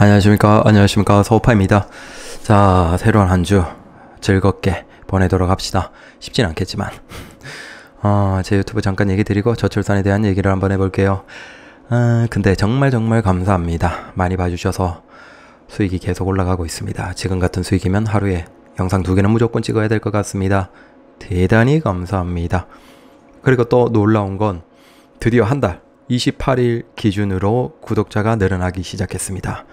안녕하십니까 안녕하십니까 서우파입니다 자 새로운 한 주 즐겁게 보내도록 합시다 쉽진 않겠지만 어, 제 유튜브 잠깐 얘기 드리고 저출산에 대한 얘기를 한번 해볼게요 아, 근데 정말 정말 감사합니다 많이 봐주셔서 수익이 계속 올라가고 있습니다 지금 같은 수익이면 하루에 영상 두 개는 무조건 찍어야 될 것 같습니다 대단히 감사합니다 그리고 또 놀라운 건 드디어 한달 28일 기준으로 구독자가 늘어나기 시작했습니다.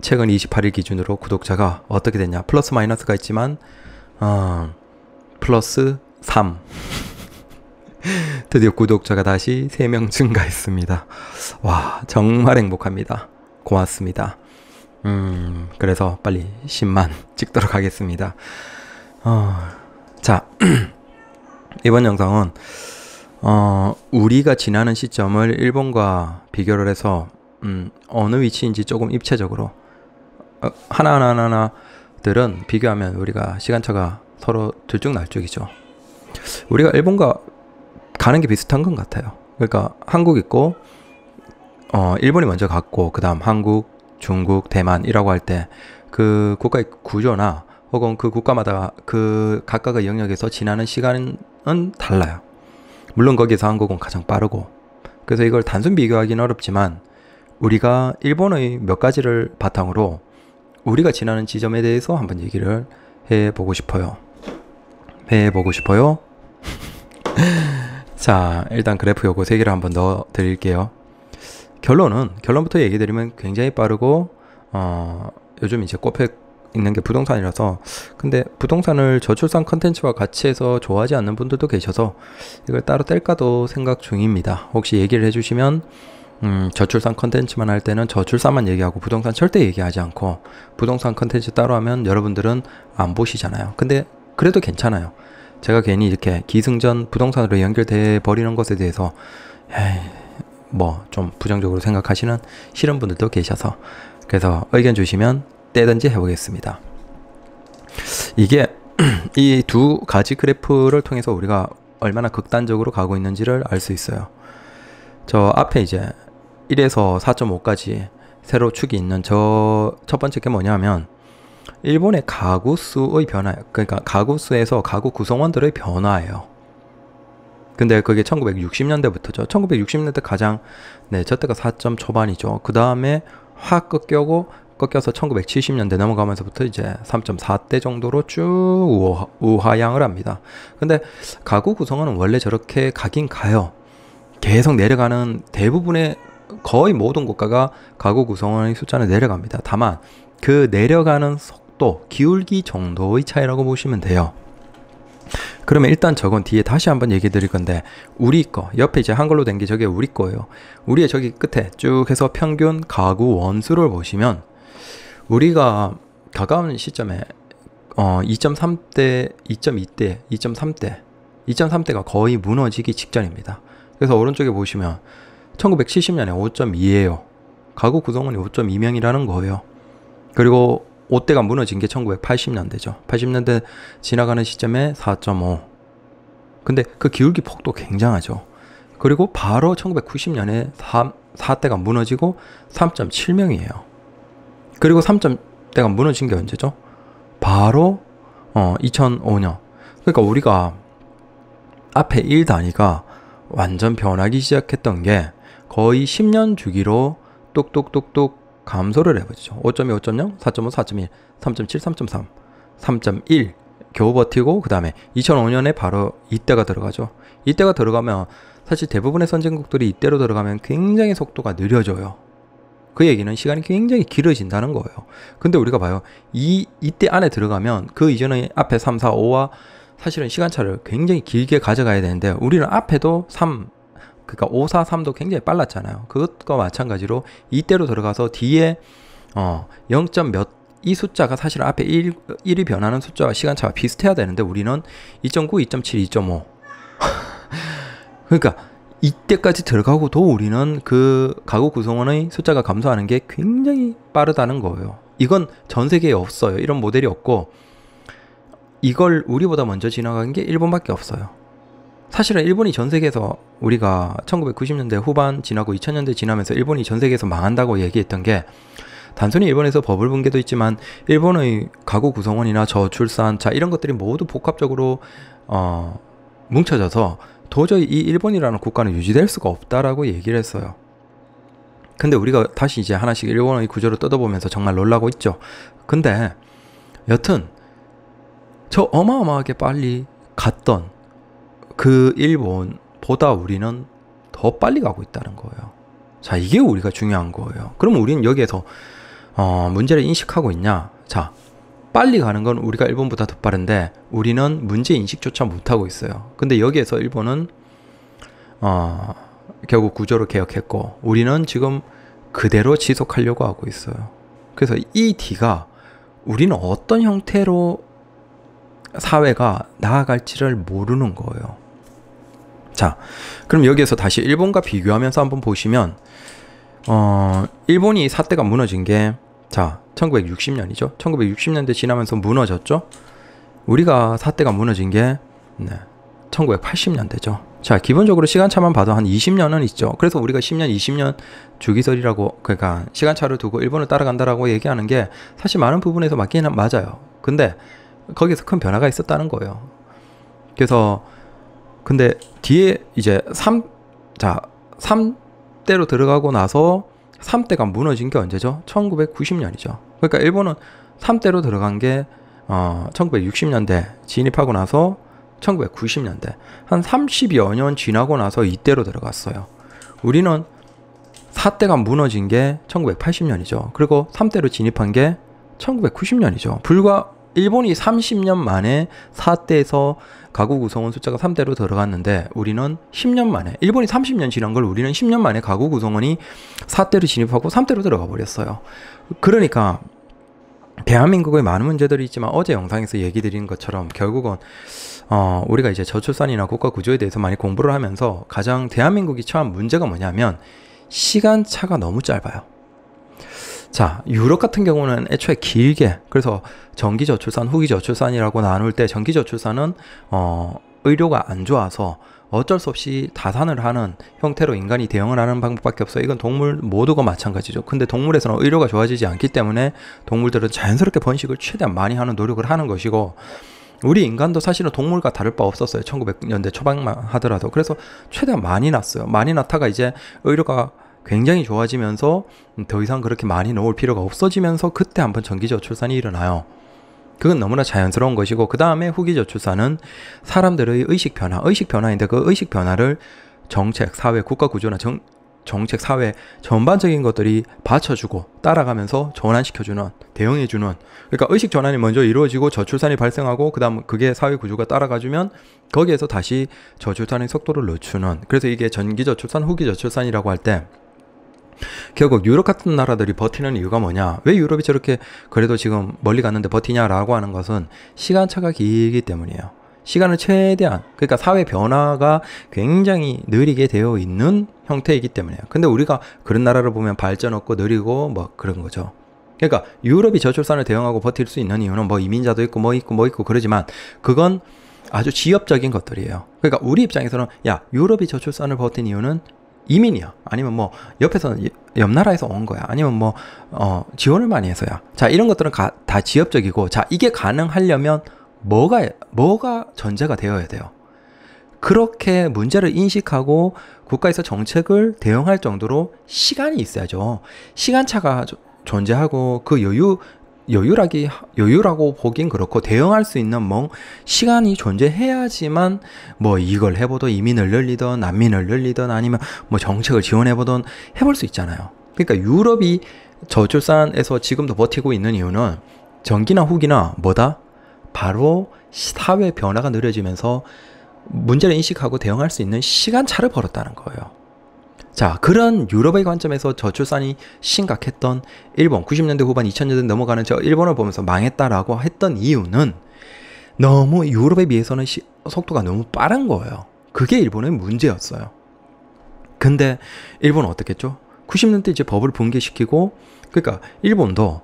최근 28일 기준으로 구독자가 어떻게 됐냐? 플러스 마이너스가 있지만, 어, 플러스 3. 드디어 구독자가 다시 3명 증가했습니다. 와, 정말 행복합니다. 고맙습니다. 음, 그래서 빨리 10만 찍도록 하겠습니다. 어, 자, 이번 영상은 어, 우리가 지나는 시점을 일본과 비교를 해서 음, 어느 위치인지 조금 입체적으로 어, 하나하나 하나들은 비교하면 우리가 시간차가 서로 들쭉날쭉이죠. 우리가 일본과 가는 게 비슷한 것 같아요. 그러니까 한국 있고 어, 일본이 먼저 갔고 그다음 한국, 중국, 대만이라고 할 때 그 국가의 구조나 혹은 그 국가마다 그 각각의 영역에서 지나는 시간은 달라요. 물론 거기서 한국은 가장 빠르고 그래서 이걸 단순 비교하기는 어렵지만 우리가 일본의 몇 가지를 바탕으로 우리가 지나는 지점에 대해서 한번 얘기를 해보고 싶어요. 해보고 싶어요. 자, 일단 그래프 요거 3 개를 한번 넣어 드릴게요. 결론은, 결론부터 얘기 드리면 굉장히 빠르고, 어, 요즘 이제 꽃팩 있는 게 부동산이라서 근데 부동산을 저출산 컨텐츠와 같이 해서 좋아하지 않는 분들도 계셔서 이걸 따로 뗄까도 생각 중입니다. 혹시 얘기를 해주시면 음, 저출산 컨텐츠만 할 때는 저출산만 얘기하고 부동산 절대 얘기하지 않고 부동산 컨텐츠 따로 하면 여러분들은 안 보시잖아요. 근데 그래도 괜찮아요. 제가 괜히 이렇게 기승전 부동산으로 연결돼 버리는 것에 대해서 뭐 좀 부정적으로 생각하시는 싫은 분들도 계셔서 그래서 의견 주시면 때든지 해보겠습니다. 이게 이 두 가지 그래프를 통해서 우리가 얼마나 극단적으로 가고 있는지를 알 수 있어요. 저 앞에 이제 1에서 4.5까지 세로 축이 있는 저 첫 번째 게 뭐냐면 일본의 가구 수의 변화, 그러니까 가구 수에서 가구 구성원들의 변화예요. 근데 그게 1960년대부터죠. 1960년대 가장 네, 저때가 4점 초반이죠. 그 다음에 확 꺾여고 꺾여서 1970년대 넘어가면서부터 이제 3.4대 정도로 쭉 우하, 우하향을 합니다. 근데 가구 구성원은 원래 저렇게 가긴 가요. 계속 내려가는 대부분의 거의 모든 국가가 가구 구성원의 숫자는 내려갑니다. 다만 그 내려가는 속도, 기울기 정도의 차이라고 보시면 돼요. 그러면 일단 저건 뒤에 다시 한번 얘기 드릴 건데 우리 거 옆에 이제 한글로 된 게 저게 우리 거예요 우리의 저기 끝에 쭉 해서 평균 가구 원수를 보시면 우리가 가까운 시점에 어, 2.3대, 2.2대, 2.3대, 2.3대가 거의 무너지기 직전입니다. 그래서 오른쪽에 보시면 1970년에 5.2예요. 가구 구성원이 5.2명이라는 거예요. 그리고 5대가 무너진 게 1980년대죠. 80년대 지나가는 시점에 4.5. 근데 그 기울기 폭도 굉장하죠. 그리고 바로 1990년에 3, 4대가 무너지고 3.7명이에요. 그리고 3점대가 무너진 게 언제죠? 바로 어, 2005년. 그러니까 우리가 앞에 1 단위가 완전 변하기 시작했던 게 거의 10년 주기로 똑똑똑똑 감소를 해버리죠. 5.2, 5.0, 4.5, 4.1, 3.7, 3.3, 3.1 겨우 버티고 그 다음에 2005년에 바로 이때가 들어가죠. 이때가 들어가면 사실 대부분의 선진국들이 이때로 들어가면 굉장히 속도가 느려져요. 그 얘기는 시간이 굉장히 길어진다는 거예요. 근데 우리가 봐요. 이, 이때 안에 들어가면 그 이전의 앞에 3, 4, 5와 사실은 시간차를 굉장히 길게 가져가야 되는데 우리는 앞에도 3, 그러니까 5, 4, 3도 굉장히 빨랐잖아요. 그것과 마찬가지로 이때로 들어가서 뒤에 어, 0. 몇 이 숫자가 사실 은 앞에 1, 1이 변하는 숫자와 시간차가 비슷해야 되는데 우리는 2.9, 2.7, 2.5 그러니까 이때까지 들어가고도 우리는 그 가구 구성원의 숫자가 감소하는 게 굉장히 빠르다는 거예요. 이건 전 세계에 없어요. 이런 모델이 없고 이걸 우리보다 먼저 지나간 게 일본밖에 없어요. 사실은 일본이 전 세계에서 우리가 1990년대 후반 지나고 2000년대 지나면서 일본이 전 세계에서 망한다고 얘기했던 게 단순히 일본에서 버블 붕괴도 있지만 일본의 가구 구성원이나 저출산 자 이런 것들이 모두 복합적으로 어, 뭉쳐져서 도저히 이 일본이라는 국가는 유지될 수가 없다라고 얘기를 했어요. 근데 우리가 다시 이제 하나씩 일본의 구조를 뜯어보면서 정말 놀라고 있죠. 근데 여튼 저 어마어마하게 빨리 갔던 그 일본보다 우리는 더 빨리 가고 있다는 거예요. 자, 이게 우리가 중요한 거예요. 그럼 우리는 여기에서 어, 문제를 인식하고 있냐? 자, 빨리 가는 건 우리가 일본보다 더 빠른데 우리는 문제 인식조차 못하고 있어요. 근데 여기에서 일본은 어, 결국 구조를 개혁했고 우리는 지금 그대로 지속하려고 하고 있어요. 그래서 이 D가 우리는 어떤 형태로 사회가 나아갈지를 모르는 거예요. 자, 그럼 여기에서 다시 일본과 비교하면서 한번 보시면, 어, 일본이 사태가 무너진 게 자, 1960년이죠. 1960년대 지나면서 무너졌죠. 우리가 사태가 무너진 게 네, 1980년대죠. 자, 기본적으로 시간차만 봐도 한 20년은 있죠. 그래서 우리가 10년, 20년 주기설이라고, 그러니까 시간차를 두고 일본을 따라간다라고 얘기하는 게 사실 많은 부분에서 맞기는 맞아요. 근데 거기에서 큰 변화가 있었다는 거예요. 그래서, 근데 뒤에 이제 3, 자, 3대로 들어가고 나서 3대가 무너진 게 언제죠? 1990년이죠. 그러니까 일본은 3대로 들어간 게 어, 1960년대 진입하고 나서 1990년대 한 30여 년 지나고 나서 이때로 들어갔어요. 우리는 4대가 무너진 게 1980년이죠. 그리고 3대로 진입한 게 1990년이죠. 불과 일본이 30년 만에 4대에서 가구 구성원 숫자가 3대로 들어갔는데 우리는 10년 만에 일본이 30년 지난 걸 우리는 10년 만에 가구 구성원이 4대로 진입하고 3대로 들어가 버렸어요. 그러니까 대한민국의 많은 문제들이 있지만 어제 영상에서 얘기 드린 것처럼 결국은 어 우리가 이제 저출산이나 국가 구조에 대해서 많이 공부를 하면서 가장 대한민국이 처한 문제가 뭐냐면 시간차가 너무 짧아요. 자, 유럽 같은 경우는 애초에 길게, 그래서 전기저출산, 후기저출산이라고 나눌 때 전기저출산은, 어, 의료가 안 좋아서 어쩔 수 없이 다산을 하는 형태로 인간이 대응을 하는 방법밖에 없어요. 이건 동물 모두가 마찬가지죠. 근데 동물에서는 의료가 좋아지지 않기 때문에 동물들은 자연스럽게 번식을 최대한 많이 하는 노력을 하는 것이고, 우리 인간도 사실은 동물과 다를 바 없었어요. 1900년대 초반만 하더라도. 그래서 최대한 많이 났어요. 많이 났다가 이제 의료가 굉장히 좋아지면서 더 이상 그렇게 많이 넣을 필요가 없어지면서 그때 한번 전기 저출산이 일어나요. 그건 너무나 자연스러운 것이고 그 다음에 후기 저출산은 사람들의 의식 변화, 의식 변화인데 그 의식 변화를 정책, 사회, 국가 구조나 정, 정책, 사회 전반적인 것들이 받쳐주고 따라가면서 전환시켜주는, 대응해주는. 그러니까 의식 전환이 먼저 이루어지고 저출산이 발생하고 그다음 그게 사회 구조가 따라가주면 거기에서 다시 저출산의 속도를 늦추는. 그래서 이게 전기 저출산, 후기 저출산이라고 할때 결국 유럽 같은 나라들이 버티는 이유가 뭐냐? 왜 유럽이 저렇게 그래도 지금 멀리 갔는데 버티냐라고 하는 것은 시간차가 길기 때문이에요. 시간을 최대한 그러니까 사회 변화가 굉장히 느리게 되어 있는 형태이기 때문이에요. 근데 우리가 그런 나라를 보면 발전 없고 느리고 뭐 그런 거죠. 그러니까 유럽이 저출산을 대응하고 버틸 수 있는 이유는 뭐 이민자도 있고 뭐 있고 뭐 있고 그러지만 그건 아주 지엽적인 것들이에요. 그러니까 우리 입장에서는 야 유럽이 저출산을 버틴 이유는 이민이야. 아니면 뭐 옆에서 옆 나라에서 온 거야. 아니면 뭐 어, 지원을 많이 해서야. 자 이런 것들은 가, 다 지엽적이고 자 이게 가능하려면 뭐가 뭐가 전제가 되어야 돼요. 그렇게 문제를 인식하고 국가에서 정책을 대응할 정도로 시간이 있어야죠. 시간차가 존재하고 그 여유 여유라기 여유라고 보긴 그렇고 대응할 수 있는 뭐 시간이 존재해야지만 뭐 이걸 해보던 이민을 늘리던 난민을 늘리던 아니면 뭐 정책을 지원해보던 해볼 수 있잖아요. 그러니까 유럽이 저출산에서 지금도 버티고 있는 이유는 전기나 후기나 뭐다 바로 사회 변화가 느려지면서 문제를 인식하고 대응할 수 있는 시간차를 벌었다는 거예요. 자, 그런 유럽의 관점에서 저출산이 심각했던 일본, 90년대 후반 2000년대 넘어가는 저 일본을 보면서 망했다라고 했던 이유는 너무 유럽에 비해서는 시, 속도가 너무 빠른 거예요. 그게 일본의 문제였어요. 근데 일본은 어떻겠죠? 90년대 이제 법을 붕괴시키고, 그러니까 일본도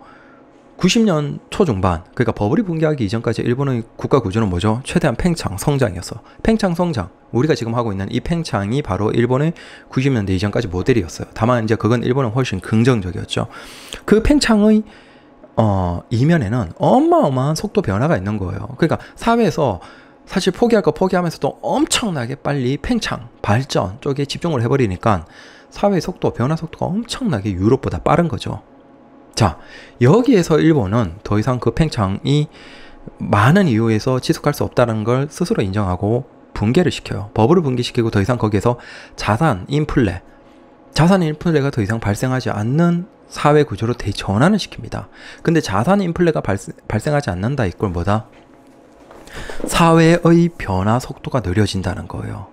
90년 초중반, 그러니까 버블이 붕괴하기 이전까지 일본의 국가 구조는 뭐죠? 최대한 팽창 성장이었어. 팽창 성장. 우리가 지금 하고 있는 이 팽창이 바로 일본의 90년대 이전까지 모델이었어요. 다만 이제 그건 일본은 훨씬 긍정적이었죠. 그 팽창의 어, 이면에는 어마어마한 속도 변화가 있는 거예요. 그러니까 사회에서 사실 포기할 거 포기하면서도 엄청나게 빨리 팽창, 발전 쪽에 집중을 해버리니까 사회 속도, 변화 속도가 엄청나게 유럽보다 빠른 거죠. 자, 여기에서 일본은 더 이상 그 팽창이 많은 이유에서 지속할 수 없다는 걸 스스로 인정하고 붕괴를 시켜요. 버블을 붕괴시키고 더 이상 거기에서 자산, 인플레, 자산 인플레가 더 이상 발생하지 않는 사회 구조로 대전환을 시킵니다. 근데 자산 인플레가 발생, 하지 않는다 이걸 뭐다? 사회의 변화 속도가 느려진다는 거예요.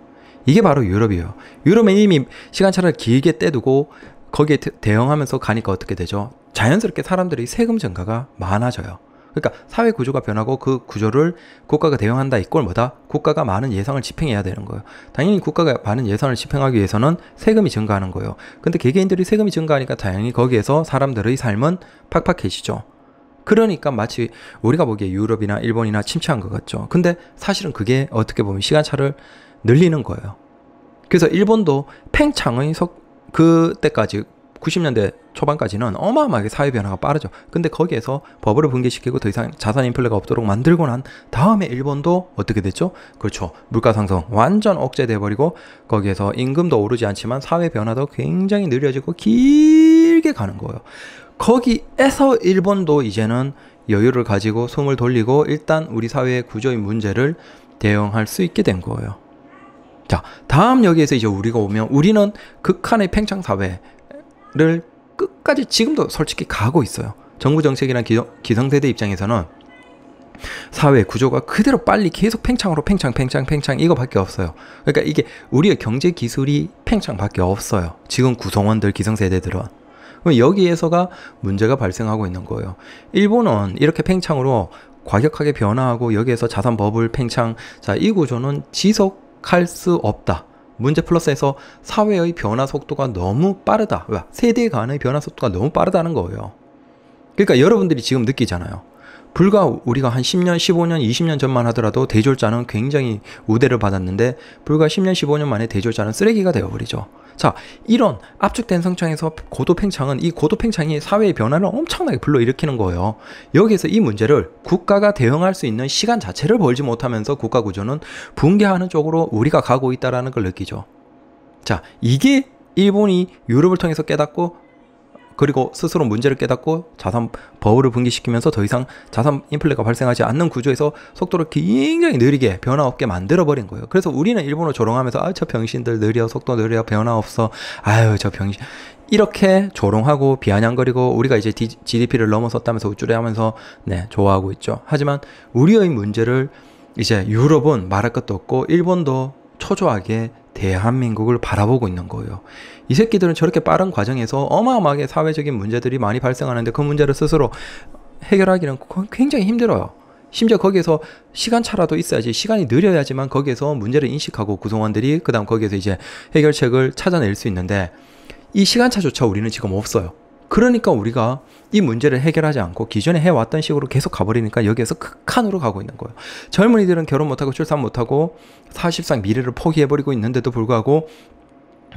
이게 바로 유럽이에요. 유럽은 이미 시간차를 길게 떼두고 거기에 대응하면서 가니까 어떻게 되죠? 자연스럽게 사람들이 세금 증가가 많아져요. 그러니까 사회 구조가 변하고 그 구조를 국가가 대응한다 이꼴 뭐다? 국가가 많은 예산을 집행해야 되는 거예요. 당연히 국가가 많은 예산을 집행하기 위해서는 세금이 증가하는 거예요. 근데 개개인들이 세금이 증가하니까 당연히 거기에서 사람들의 삶은 팍팍해지죠. 그러니까 마치 우리가 보기에 유럽이나 일본이나 침체한 것 같죠. 근데 사실은 그게 어떻게 보면 시간차를 늘리는 거예요. 그래서 일본도 팽창의 속, 그때까지 90년대 초반까지는 어마어마하게 사회 변화가 빠르죠. 근데 거기에서 버블을 붕괴시키고 더 이상 자산 인플레가 없도록 만들고 난 다음에 일본도 어떻게 됐죠? 그렇죠. 물가 상승 완전 억제돼 버리고 거기에서 임금도 오르지 않지만 사회 변화도 굉장히 느려지고 길게 가는 거예요. 거기에서 일본도 이제는 여유를 가지고 숨을 돌리고 일단 우리 사회의 구조의 문제를 대응할 수 있게 된 거예요. 자, 다음 여기에서 이제 우리가 오면 우리는 극한의 팽창 사회를 끝까지 지금도 솔직히 가고 있어요. 정부 정책이나 기성세대 입장에서는 사회 구조가 그대로 빨리 계속 팽창으로 팽창 팽창 팽창 이거밖에 없어요. 그러니까 이게 우리의 경제 기술이 팽창밖에 없어요. 지금 구성원들 기성세대들은 그럼 여기에서가 문제가 발생하고 있는 거예요. 일본은 이렇게 팽창으로 과격하게 변화하고 여기에서 자산 버블 팽창 자 이 구조는 지속 만족할 수 없다. 문제 플러스에서 사회의 변화 속도가 너무 빠르다. 그러니까 세대 간의 변화 속도가 너무 빠르다는 거예요. 그러니까 여러분들이 지금 느끼잖아요. 불과 우리가 한 10년, 15년, 20년 전만 하더라도 대졸자는 굉장히 우대를 받았는데 불과 10년, 15년 만에 대졸자는 쓰레기가 되어버리죠. 자, 이런 압축된 성장에서 고도팽창은 이 고도팽창이 사회의 변화를 엄청나게 불러일으키는 거예요. 여기에서 이 문제를 국가가 대응할 수 있는 시간 자체를 벌지 못하면서 국가 구조는 붕괴하는 쪽으로 우리가 가고 있다라는 걸 느끼죠. 자, 이게 일본이 유럽을 통해서 깨닫고 그리고 스스로 문제를 깨닫고 자산 버블을 붕괴시키면서 더 이상 자산 인플레가 발생하지 않는 구조에서 속도를 굉장히 느리게 변화 없게 만들어버린 거예요. 그래서 우리는 일본어 조롱하면서 아 저 병신들 느려 속도 느려 변화 없어 아유 저 병신 이렇게 조롱하고 비아냥거리고 우리가 이제 GDP를 넘어섰다면서 우쭐해하면서 네 좋아하고 있죠. 하지만 우리의 문제를 이제 유럽은 말할 것도 없고 일본도 초조하게 대한민국을 바라보고 있는 거예요. 이 새끼들은 저렇게 빠른 과정에서 어마어마하게 사회적인 문제들이 많이 발생하는데 그 문제를 스스로 해결하기는 굉장히 힘들어요. 심지어 거기에서 시간차라도 있어야지 시간이 느려야지만 거기에서 문제를 인식하고 구성원들이 그다음 거기에서 이제 해결책을 찾아낼 수 있는데 이 시간차조차 우리는 지금 없어요. 그러니까 우리가 이 문제를 해결하지 않고 기존에 해왔던 식으로 계속 가버리니까 여기에서 극한으로 가고 있는 거예요. 젊은이들은 결혼 못하고 출산 못하고 사실상 미래를 포기해버리고 있는데도 불구하고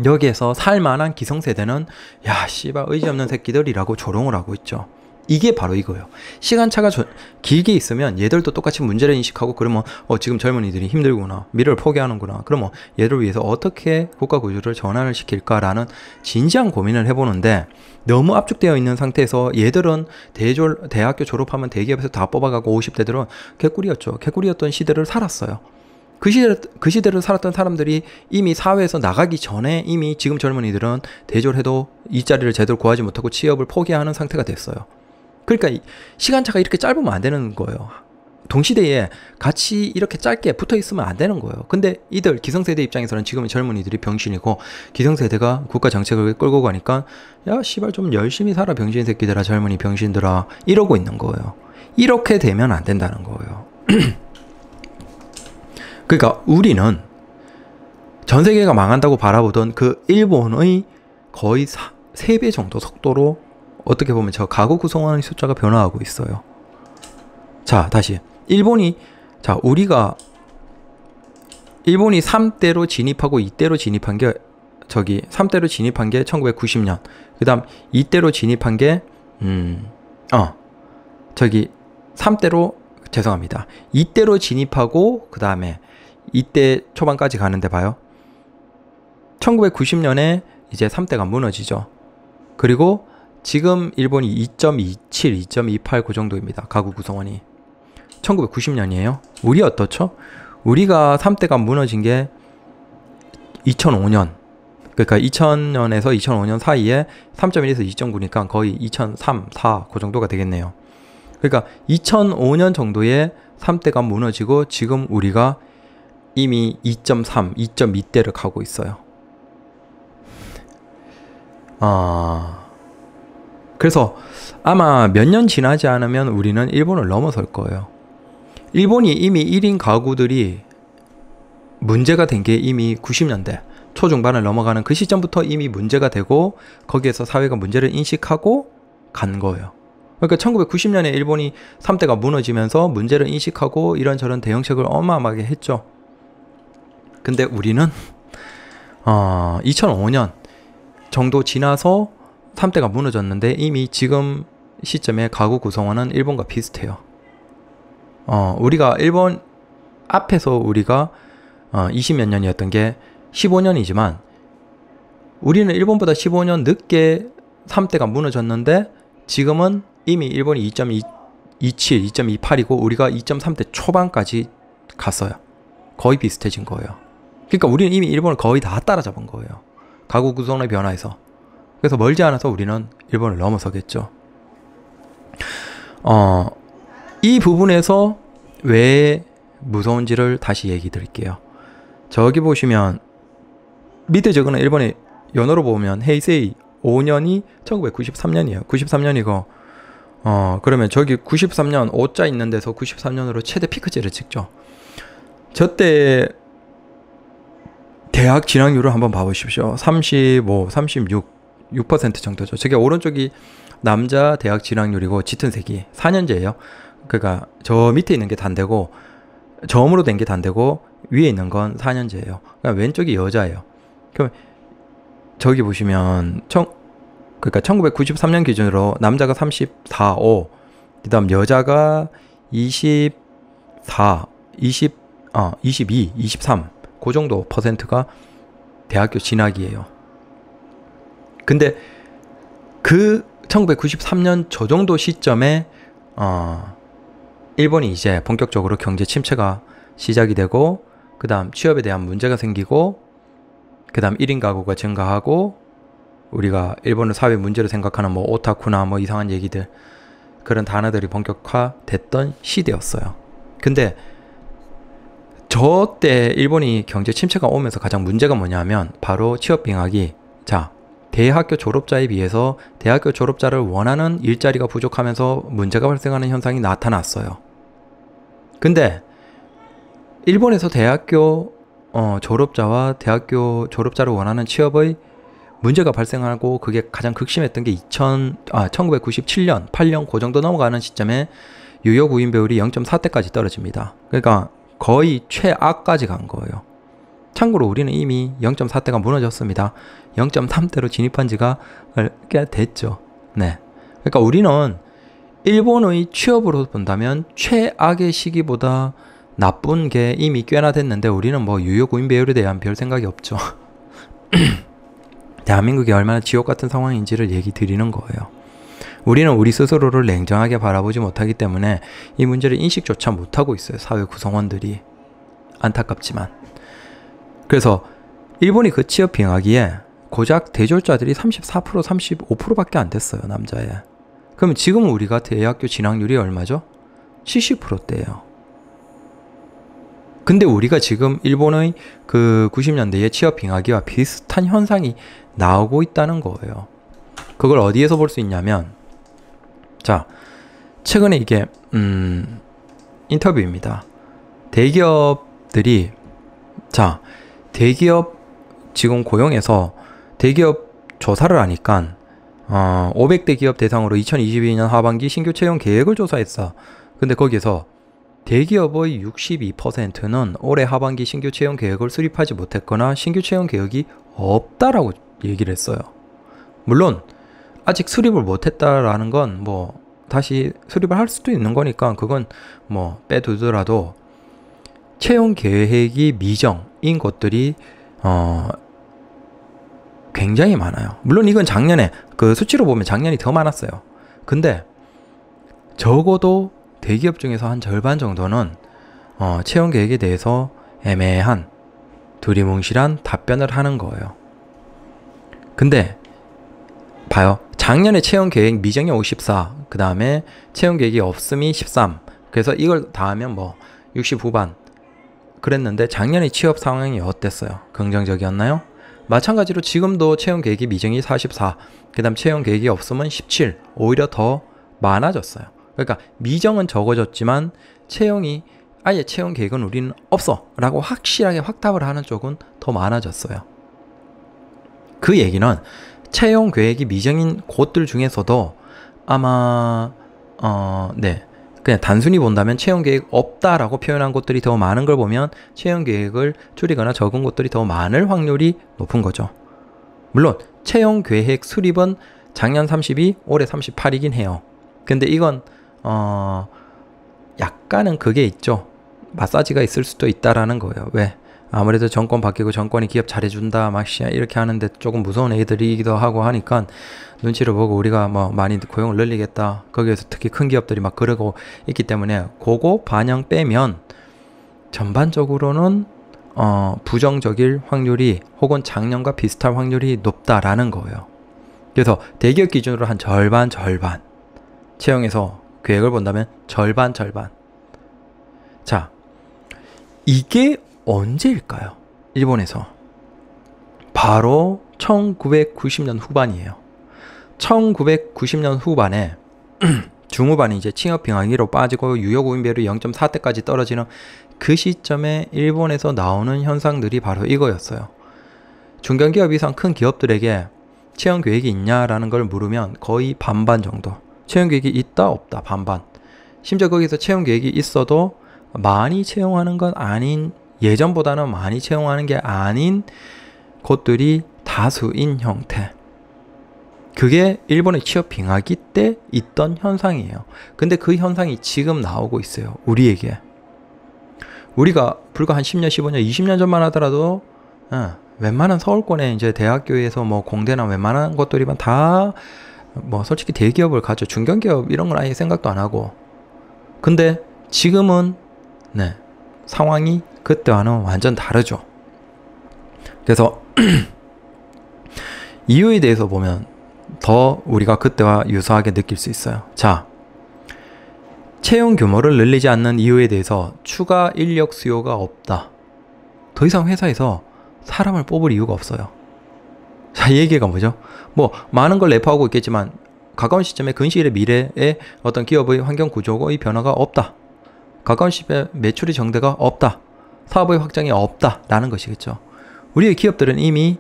여기에서 살만한 기성세대는 야 씨발 의지 없는 새끼들이라고 조롱을 하고 있죠. 이게 바로 이거예요. 시간차가 저, 길게 있으면 얘들도 똑같이 문제를 인식하고 그러면 어, 지금 젊은이들이 힘들구나 미래를 포기하는구나 그러면 얘들을 위해서 어떻게 국가 구조를 전환을 시킬까라는 진지한 고민을 해보는데 너무 압축되어 있는 상태에서 얘들은 대졸 대학교 졸업하면 대기업에서 다 뽑아가고 50대들은 개꿀이었죠. 개꿀이었던 시대를 살았어요. 그 시대 그 시대를 살았던 사람들이 이미 사회에서 나가기 전에 이미 지금 젊은이들은 대졸해도 일자리를 제대로 구하지 못하고 취업을 포기하는 상태가 됐어요. 그러니까 시간차가 이렇게 짧으면 안 되는 거예요. 동시대에 같이 이렇게 짧게 붙어 있으면 안 되는 거예요. 근데 이들 기성세대 입장에서는 지금은 젊은이들이 병신이고 기성세대가 국가 정책을 끌고 가니까 야 씨발 좀 열심히 살아 병신 새끼들아 젊은이 병신들아 이러고 있는 거예요. 이렇게 되면 안 된다는 거예요. 그러니까 우리는 전 세계가 망한다고 바라보던 그 일본의 거의 3배 정도 속도로 어떻게 보면 저 가구 구성원의 숫자가 변화하고 있어요. 자, 다시. 일본이, 자, 우리가, 일본이 3대로 진입하고 2대로 진입한 게, 저기, 3대로 진입한 게 1990년. 그 다음 2대로 진입한 게, 음, 어, 저기, 3대로, 죄송합니다. 2대로 진입하고, 그 다음에 이때 초반까지 가는데 봐요. 1990년에 이제 3대가 무너지죠. 그리고 지금 일본이 2.27, 2.28 그 정도입니다. 가구 구성원이. 1990년이에요. 우리 어떻죠? 우리가 3대가 무너진 게 2005년. 그러니까 2000년에서 2005년 사이에 3.1에서 2.9니까 거의 2003, 4 그 정도가 되겠네요. 그러니까 2005년 정도에 3대가 무너지고 지금 우리가 이미 2.3, 2.2대를 가고 있어요. 아. 그래서 아마 몇 년 지나지 않으면 우리는 일본을 넘어설 거예요. 일본이 이미 1인 가구들이 문제가 된 게 이미 90년대 초중반을 넘어가는 그 시점부터 이미 문제가 되고 거기에서 사회가 문제를 인식하고 간 거예요. 그러니까 1990년에 일본이 3대가 무너지면서 문제를 인식하고 이런저런 대응책을 어마어마하게 했죠. 근데 우리는 어, 2005년 정도 지나서 3대가 무너졌는데 이미 지금 시점에 가구 구성원은 일본과 비슷해요. 어, 우리가 일본 앞에서 우리가 어, 20 몇 년이었던 게 15년이지만 우리는 일본보다 15년 늦게 3대가 무너졌는데 지금은 이미 일본이 2.27, 2.28이고 우리가 2.3대 초반까지 갔어요. 거의 비슷해진 거예요. 그러니까 우리는 이미 일본을 거의 다 따라잡은 거예요. 가구 구성의 변화에서. 그래서 멀지 않아서 우리는 일본을 넘어서겠죠. 어, 이 부분에서 왜 무서운지를 다시 얘기 드릴게요. 저기 보시면 밑에 적은 일본의 연호로 보면 헤이세이 5년이 1993년이에요. 93년이고 어 그러면 저기 93년 5자 있는 데서 93년으로 최대 피크제를 찍죠. 저때 대학 진학률을 한번 봐보십시오. 35, 36, 6% 정도죠. 저게 오른쪽이 남자 대학 진학률이고 짙은 색이 4년제예요. 그러니까 저 밑에 있는 게 단대고 점으로 된 게 단대고 위에 있는 건 4년제예요. 그러니까 왼쪽이 여자예요. 그럼 저기 보시면 청 그러니까 1993년 기준으로 남자가 34, 5, 그다음 여자가 24, 20, 어, 22, 23. 그 정도 퍼센트가 대학교 진학이에요. 근데 그 1993년 저 정도 시점에 어 일본이 이제 본격적으로 경제 침체가 시작이 되고 그다음 취업에 대한 문제가 생기고 그다음 1인 가구가 증가하고 우리가 일본을 사회 문제로 생각하는 뭐 오타쿠나 뭐 이상한 얘기들 그런 단어들이 본격화됐던 시대였어요. 근데 저때 일본이 경제 침체가 오면서 가장 문제가 뭐냐면 바로 취업 빙하기. 자, 대학교 졸업자에 비해서 대학교 졸업자를 원하는 일자리가 부족하면서 문제가 발생하는 현상이 나타났어요. 근데 일본에서 대학교 어, 졸업자와 대학교 졸업자를 원하는 취업의 문제가 발생하고 그게 가장 극심했던 게 2000, 아, 1997년, 8년 그 정도 넘어가는 시점에 유효 구인 배율이 0.4대까지 떨어집니다. 그러니까 거의 최악까지 간 거예요. 참고로 우리는 이미 0.4대가 무너졌습니다. 0.3대로 진입한 지가 꽤 됐죠. 네. 그러니까 우리는 일본의 취업으로 본다면 최악의 시기보다 나쁜 게 이미 꽤나 됐는데 우리는 뭐유효구 배율에 대한 별 생각이 없죠. 대한민국이 얼마나 지옥 같은 상황인지를 얘기 드리는 거예요. 우리는 우리 스스로를 냉정하게 바라보지 못하기 때문에 이 문제를 인식조차 못하고 있어요. 사회 구성원들이. 안타깝지만. 그래서 일본이 그 취업 빙하기에 고작 대졸자들이 34% 35%밖에 안 됐어요. 남자에. 그럼 지금 우리가 대학교 진학률이 얼마죠? 70%대예요. 근데 우리가 지금 일본의 그 90년대의 취업 빙하기와 비슷한 현상이 나오고 있다는 거예요. 그걸 어디에서 볼 수 있냐면 자, 최근에 이게 음, 인터뷰입니다. 대기업들이 자, 대기업 직원 고용에서 대기업 조사를 하니까 어, 500대 기업 대상으로 2022년 하반기 신규 채용 계획을 조사했어. 근데 거기에서 대기업의 62%는 올해 하반기 신규 채용 계획을 수립하지 못했거나 신규 채용 계획이 없다라고 얘기를 했어요. 물론 아직 수립을 못했다라는 건 뭐 다시 수립을 할 수도 있는 거니까 그건 뭐 빼두더라도 채용 계획이 미정인 것들이 어 굉장히 많아요. 물론 이건 작년에 그 수치로 보면 작년이 더 많았어요. 근데 적어도 대기업 중에서 한 절반 정도는 어, 채용 계획에 대해서 애매한 두리뭉실한 답변을 하는 거예요. 근데 봐요. 작년에 채용 계획 미정이 54, 그 다음에 채용 계획이 없음이 13. 그래서 이걸 다 하면 뭐60 후반 그랬는데 작년에 취업 상황이 어땠어요? 긍정적이었나요? 마찬가지로 지금도 채용 계획이 미정이 44, 그 다음 채용 계획이 없으면 17, 오히려 더 많아졌어요. 그러니까 미정은 적어졌지만 채용이 아예 채용 계획은 우리는 없어 라고 확실하게 확답을 하는 쪽은 더 많아졌어요. 그 얘기는 채용 계획이 미정인 곳들 중에서도 아마 어, 네. 그냥 단순히 본다면 채용 계획 없다라고 표현한 곳들이 더 많은 걸 보면 채용 계획을 줄이거나 적은 곳들이 더 많을 확률이 높은 거죠. 물론 채용 계획 수립은 작년 32, 올해 38이긴 해요. 근데 이건 어 약간은 그게 있죠. 마사지가 있을 수도 있다라는 거예요. 왜? 아무래도 정권 바뀌고 정권이 기업 잘해준다 막야 이렇게 하는데 조금 무서운 애들이기도 하고 하니까 눈치를 보고 우리가 뭐 많이 고용을 늘리겠다 거기에서 특히 큰 기업들이 막 그러고 있기 때문에 그거 반영 빼면 전반적으로는 어 부정적일 확률이 혹은 작년과 비슷할 확률이 높다라는 거예요. 그래서 대기업 기준으로 한 절반 절반 채용에서 계획을 본다면 절반 절반 자 이게 언제일까요? 일본에서. 바로 1990년 후반이에요. 1990년 후반에 중후반이 이제 칭업 빙하기로 빠지고 유효 오인배율이 0.4대까지 떨어지는 그 시점에 일본에서 나오는 현상들이 바로 이거였어요. 중견기업 이상 큰 기업들에게 채용 계획이 있냐라는 걸 물으면 거의 반반 정도. 채용 계획이 있다 없다 반반. 심지어 거기서 채용 계획이 있어도 많이 채용하는 건 아닌 예전보다는 많이 채용하는 게 아닌 것들이 다수인 형태. 그게 일본의 취업 빙하기 때 있던 현상이에요. 근데 그 현상이 지금 나오고 있어요. 우리에게. 우리가 불과 한 10년, 15년, 20년 전만 하더라도 어, 웬만한 서울권에 이제 대학교에서 뭐 공대나 웬만한 것들이면 다 뭐 솔직히 대기업을 가죠. 중견기업 이런 걸 아예 생각도 안 하고. 근데 지금은 네, 상황이 그때와는 완전 다르죠. 그래서 이유에 대해서 보면 더 우리가 그때와 유사하게 느낄 수 있어요. 자, 채용 규모를 늘리지 않는 이유에 대해서 추가 인력 수요가 없다. 더 이상 회사에서 사람을 뽑을 이유가 없어요. 자, 이 얘기가 뭐죠? 뭐, 많은 걸 내포하고 있겠지만, 가까운 시점에 근시일의 미래에 어떤 기업의 환경 구조의 변화가 없다. 가까운 시점에 매출의 정대가 없다. 사업의 확장이 없다라는 것이겠죠. 우리의 기업들은 이미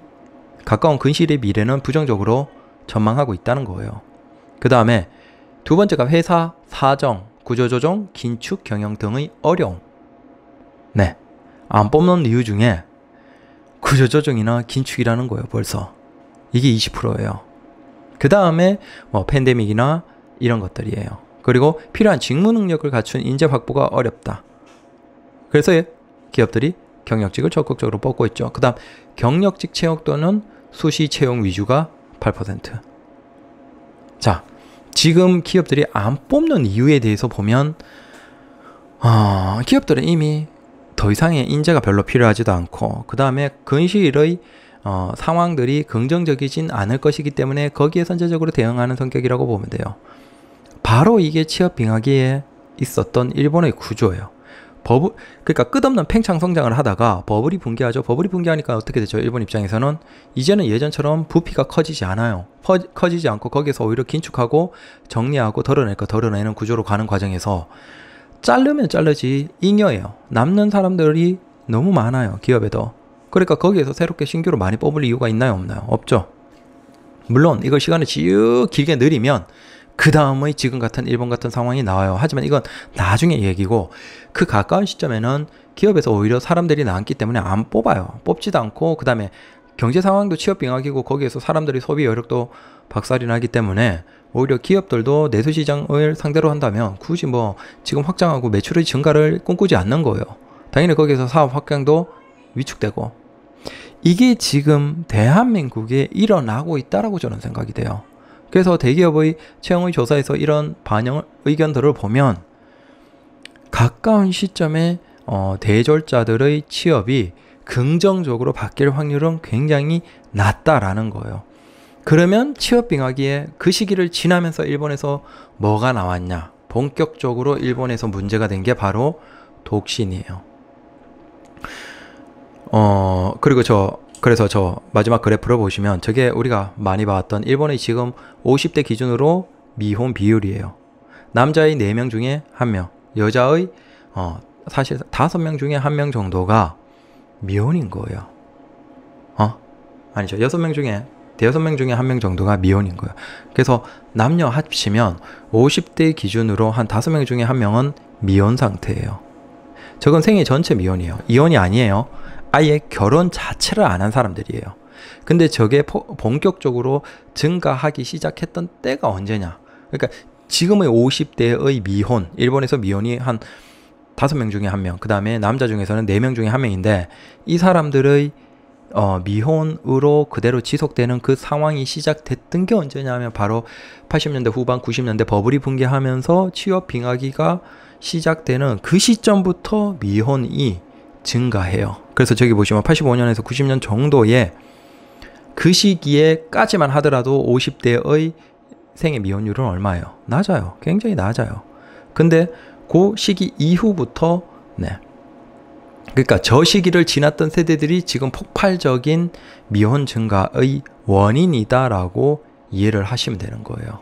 가까운 근실의 미래는 부정적으로 전망하고 있다는 거예요. 그 다음에 두 번째가 회사 사정, 구조조정, 긴축, 경영 등의 어려움. 네. 안 뽑는 이유 중에 구조조정이나 긴축이라는 거예요, 벌써. 이게 20%예요. 그 다음에 뭐 팬데믹이나 이런 것들이에요. 그리고 필요한 직무 능력을 갖춘 인재 확보가 어렵다. 그래서 기업들이 경력직을 적극적으로 뽑고 있죠. 그 다음 경력직 채용 또는 수시 채용 위주가 8%. 자, 지금 기업들이 안 뽑는 이유에 대해서 보면 어, 기업들은 이미 더 이상의 인재가 별로 필요하지도 않고 그 다음에 근시일의 어, 상황들이 긍정적이진 않을 것이기 때문에 거기에 선제적으로 대응하는 성격이라고 보면 돼요. 바로 이게 취업 빙하기에 있었던 일본의 구조예요. 버블 그러니까 끝없는 팽창 성장을 하다가 버블이 붕괴하죠. 버블이 붕괴하니까 어떻게 되죠? 일본 입장에서는 이제는 예전처럼 부피가 커지지 않아요. 퍼, 커지지 않고 거기서 오히려 긴축하고 정리하고 덜어낼 거 덜어내는 구조로 가는 과정에서 자르면 자르지 잉여예요. 남는 사람들이 너무 많아요. 기업에도. 그러니까 거기에서 새롭게 신규로 많이 뽑을 이유가 있나요? 없나요? 없죠. 물론 이걸 시간을 지우 길게 늘리면 그 다음의 지금 같은 일본 같은 상황이 나와요. 하지만 이건 나중에 얘기고 그 가까운 시점에는 기업에서 오히려 사람들이 나왔기 때문에 안 뽑아요. 뽑지도 않고 그 다음에 경제 상황도 취업 빙하기고 거기에서 사람들이 소비 여력도 박살이 나기 때문에 오히려 기업들도 내수 시장을 상대로 한다면 굳이 뭐 지금 확장하고 매출의 증가를 꿈꾸지 않는 거예요. 당연히 거기에서 사업 확장도 위축되고 이게 지금 대한민국에 일어나고 있다라고 저는 생각이 돼요. 그래서 대기업의 채용의 조사에서 이런 반영 의견들을 보면 가까운 시점에 어, 대졸자들의 취업이 긍정적으로 바뀔 확률은 굉장히 낮다라는 거예요. 그러면 취업 빙하기에 그 시기를 지나면서 일본에서 뭐가 나왔냐? 본격적으로 일본에서 문제가 된 게 바로 독신이에요. 어, 그리고 저 그래서 저 마지막 그래프를 보시면 저게 우리가 많이 봤던 일본의 지금 50대 기준으로 미혼 비율이에요. 남자의 4명 중에 1명, 여자의 어, 사실 5명 중에 1명 정도가 미혼인 거예요. 어? 아니죠. 6명 중에 대여섯 명 중에 한명 정도가 미혼인 거예요. 그래서 남녀 합치면 50대 기준으로 한 다섯 명 중에 한 명은 미혼 상태예요. 저건 생애 전체 미혼이에요. 이혼이 아니에요. 아예 결혼 자체를 안 한 사람들이에요. 근데 저게 포, 본격적으로 증가하기 시작했던 때가 언제냐? 그러니까 지금의 50대의 미혼, 일본에서 미혼이 한 5명 중에 1명, 그 다음에 남자 중에서는 4명 중에 1명인데, 이 사람들의 어, 미혼으로 그대로 지속되는 그 상황이 시작됐던 게 언제냐면 바로 80년대 후반 90년대 버블이 붕괴하면서 취업 빙하기가 시작되는 그 시점부터 미혼이 증가해요. 그래서 저기 보시면 85년에서 90년 정도에 그 시기에까지만 하더라도 50대의 생애 미혼율은 얼마예요? 낮아요. 굉장히 낮아요. 근데 그 시기 이후부터 네. 그러니까 저 시기를 지났던 세대들이 지금 폭발적인 미혼 증가의 원인이다라고 이해를 하시면 되는 거예요.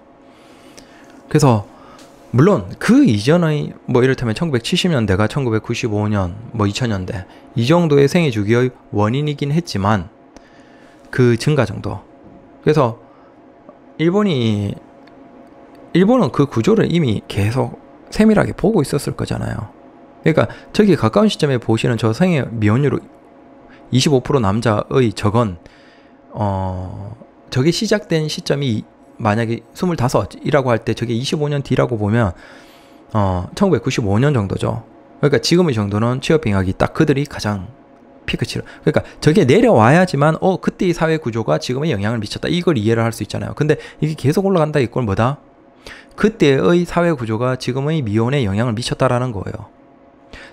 그래서 물론 그 이전의 뭐 이를테면 1970년대가 1995년 뭐 2000년대 이 정도의 생애 주기의 원인이긴 했지만 그 증가 정도 그래서 일본이 일본은 그 구조를 이미 계속 세밀하게 보고 있었을 거잖아요 그러니까 저기 가까운 시점에 보시는 저 생애 미혼율 25% 남자의 저건 어 저게 시작된 시점이 만약에 25이라고 할 때 저게 25년 뒤라고 보면 어, 1995년 정도죠. 그러니까 지금의 정도는 취업빙하기딱 그들이 가장 피크치로. 그러니까 저게 내려와야지만 어 그때의 사회 구조가 지금의 영향을 미쳤다. 이걸 이해를 할 수 있잖아요. 근데 이게 계속 올라간다 이걸 뭐다? 그때의 사회 구조가 지금의 미혼에 영향을 미쳤다라는 거예요.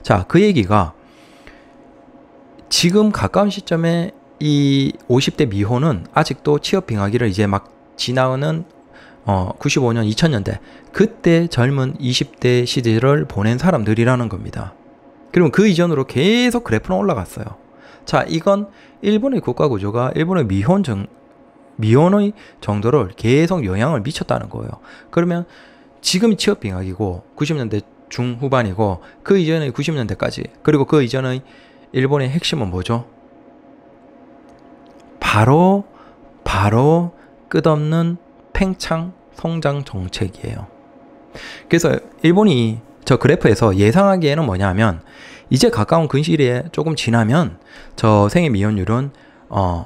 자, 그 얘기가 지금 가까운 시점에 이 50대 미혼은 아직도 취업 빙하기를 이제 막 지나오는 어, 95년 2000년대 그때 젊은 20대 시대를 보낸 사람들이라는 겁니다. 그러면 그 이전으로 계속 그래프는 올라갔어요. 자, 이건 일본의 국가 구조가 일본의 미혼 정, 미혼의 정도를 계속 영향을 미쳤다는 거예요. 그러면 지금 이 취업 빙하기고 90년대 중후반이고 그 이전의 90년대까지 그리고 그 이전의 일본의 핵심은 뭐죠? 바로 바로 끝없는 팽창 성장 정책이에요. 그래서 일본이 저 그래프에서 예상하기에는 뭐냐면 이제 가까운 근시일에 조금 지나면 저 생애 미혼율은 어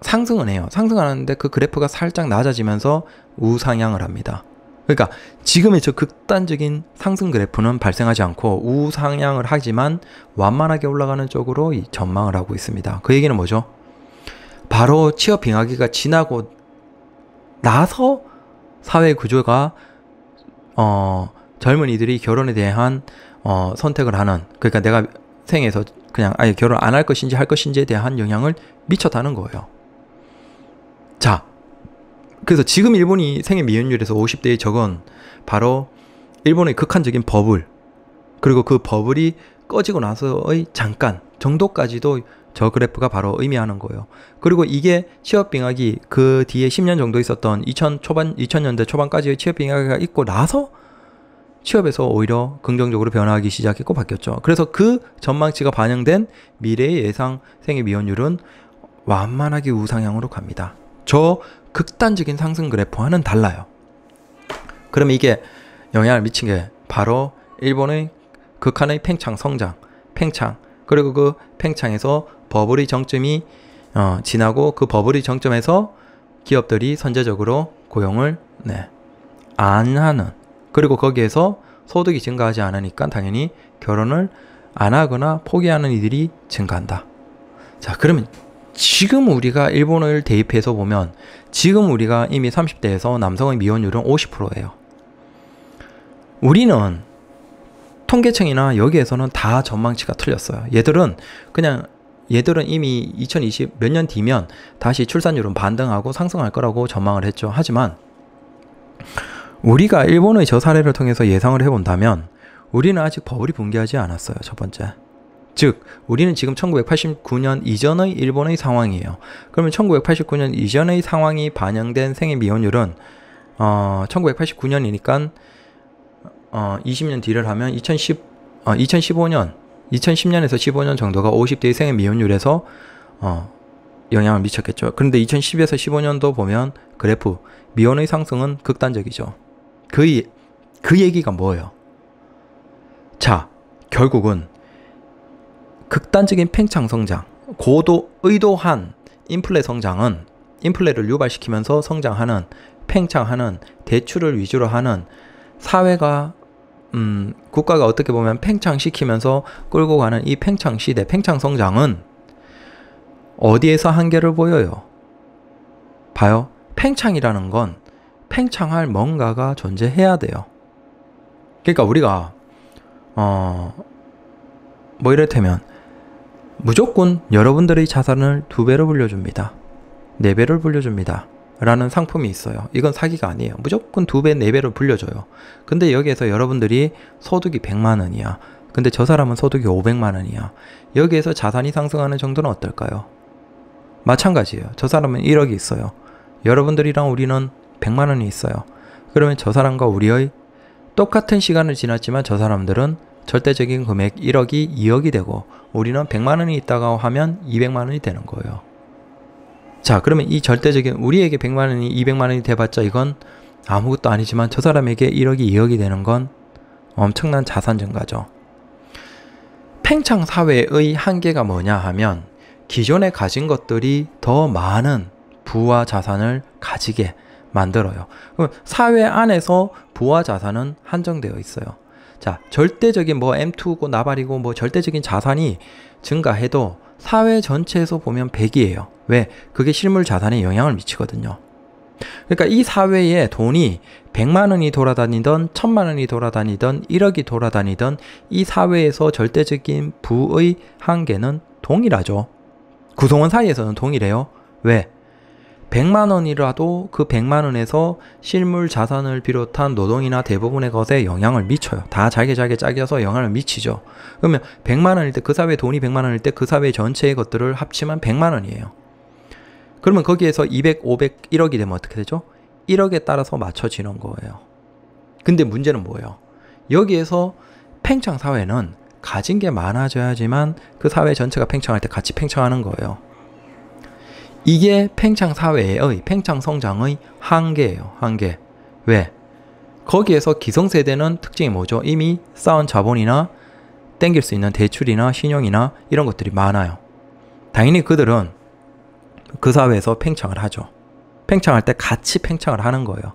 상승은 해요. 상승하는데 그 그래프가 살짝 낮아지면서 우상향을 합니다. 그러니까 지금의 저 극단적인 상승 그래프는 발생하지 않고 우상향을 하지만 완만하게 올라가는 쪽으로 전망을 하고 있습니다. 그 얘기는 뭐죠? 바로 취업 빙하기가 지나고 나서 사회 구조가 어 젊은이들이 결혼에 대한 어 선택을 하는 그러니까 내가 생에서 그냥 아예 결혼 안 할 것인지 할 것인지에 대한 영향을 미쳤다는 거예요. 자, 그래서 지금 일본이 생애 미혼율에서 50대의 적은 바로 일본의 극한적인 버블 그리고 그 버블이 꺼지고 나서의 잠깐 정도까지도 저 그래프가 바로 의미하는 거예요. 그리고 이게 취업빙하기 그 뒤에 10년 정도 있었던 2000 초반 2000년대 초반까지의 취업빙하기가 있고 나서 취업에서 오히려 긍정적으로 변화하기 시작했고 바뀌었죠. 그래서 그 전망치가 반영된 미래의 예상 생애 미혼율은 완만하게 우상향으로 갑니다. 저 극단적인 상승 그래프와는 달라요. 그럼 이게 영향을 미친 게 바로 일본의 극한의 팽창 성장, 팽창, 그리고 그 팽창에서 버블의 정점이 어, 지나고 그 버블의 정점에서 기업들이 선제적으로 고용을 네, 안 하는 그리고 거기에서 소득이 증가하지 않으니까 당연히 결혼을 안 하거나 포기하는 이들이 증가한다. 자, 그러면 지금 우리가 일본을 대입해서 보면 지금 우리가 이미 30대에서 남성의 미혼율은 50%예요. 우리는 통계청이나 여기에서는 다 전망치가 틀렸어요. 얘들은 그냥 얘들은 이미 2020 몇 년 뒤면 다시 출산율은 반등하고 상승할 거라고 전망을 했죠. 하지만 우리가 일본의 저 사례를 통해서 예상을 해본다면 우리는 아직 버블이 붕괴하지 않았어요. 첫 번째. 즉, 우리는 지금 1989년 이전의 일본의 상황이에요. 그러면 1989년 이전의 상황이 반영된 생애 미혼율은 어, 1989년이니까 어, 20년 뒤를 하면 2010, 어, 2015년 2010년에서 15년 정도가 50대 이상의 미혼율에서 어, 영향을 미쳤겠죠. 그런데 2010에서 15년도 보면 그래프 미혼의 상승은 극단적이죠. 그, 그 얘기가 뭐예요? 자, 결국은 극단적인 팽창 성장, 고도 의도한 인플레 성장은 인플레를 유발시키면서 성장하는 팽창하는 대출을 위주로 하는 사회가 음, 국가가 어떻게 보면 팽창시키면서 끌고 가는 이 팽창 시대, 팽창 성장은 어디에서 한계를 보여요? 봐요. 팽창이라는 건 팽창할 뭔가가 존재해야 돼요. 그러니까 우리가 어, 뭐 이를테면 무조건 여러분들의 자산을 두 배로 불려줍니다. 네 배를 불려줍니다. 라는 상품이 있어요. 이건 사기가 아니에요. 무조건 두 배, 네 배로 불려줘요. 근데 여기에서 여러분들이 소득이 100만 원이야. 근데 저 사람은 소득이 500만 원이야. 여기에서 자산이 상승하는 정도는 어떨까요? 마찬가지예요. 저 사람은 1억이 있어요. 여러분들이랑 우리는 100만 원이 있어요. 그러면 저 사람과 우리의 똑같은 시간을 지났지만 저 사람들은 절대적인 금액 1억이 2억이 되고 우리는 100만 원이 있다고 하면 200만 원이 되는 거예요. 자, 그러면 이 절대적인 우리에게 100만 원이 200만 원이 돼봤자 이건 아무것도 아니지만 저 사람에게 1억이 2억이 되는 건 엄청난 자산 증가죠. 팽창 사회의 한계가 뭐냐 하면 기존에 가진 것들이 더 많은 부와 자산을 가지게 만들어요. 그럼 사회 안에서 부와 자산은 한정되어 있어요. 자, 절대적인 뭐 M2고 나발이고 뭐 절대적인 자산이 증가해도 사회 전체에서 보면 100이에요. 왜? 그게 실물 자산에 영향을 미치거든요. 그러니까 이 사회에 돈이 100만 원이 돌아다니던 1000만 원이 돌아다니던 1억이 돌아다니던 이 사회에서 절대적인 부의 한계는 동일하죠. 구성원 사이에서는 동일해요. 왜? 100만 원이라도 그 100만 원에서 실물 자산을 비롯한 노동이나 대부분의 것에 영향을 미쳐요. 다 잘게 잘게 짜이서 영향을 미치죠. 그러면 100만 원일 때 그 사회 돈이 100만 원일 때 그 사회 전체의 것들을 합치면 100만 원이에요. 그러면 거기에서 200, 500, 1억이 되면 어떻게 되죠? 1억에 따라서 맞춰지는 거예요. 근데 문제는 뭐예요? 여기에서 팽창 사회는 가진 게 많아져야지만 그 사회 전체가 팽창할 때 같이 팽창하는 거예요. 이게 팽창 사회의 팽창 성장의 한계예요. 한계. 왜? 거기에서 기성세대는 특징이 뭐죠? 이미 쌓은 자본이나 땡길 수 있는 대출이나 신용이나 이런 것들이 많아요. 당연히 그들은 그 사회에서 팽창을 하죠. 팽창할 때 같이 팽창을 하는 거예요.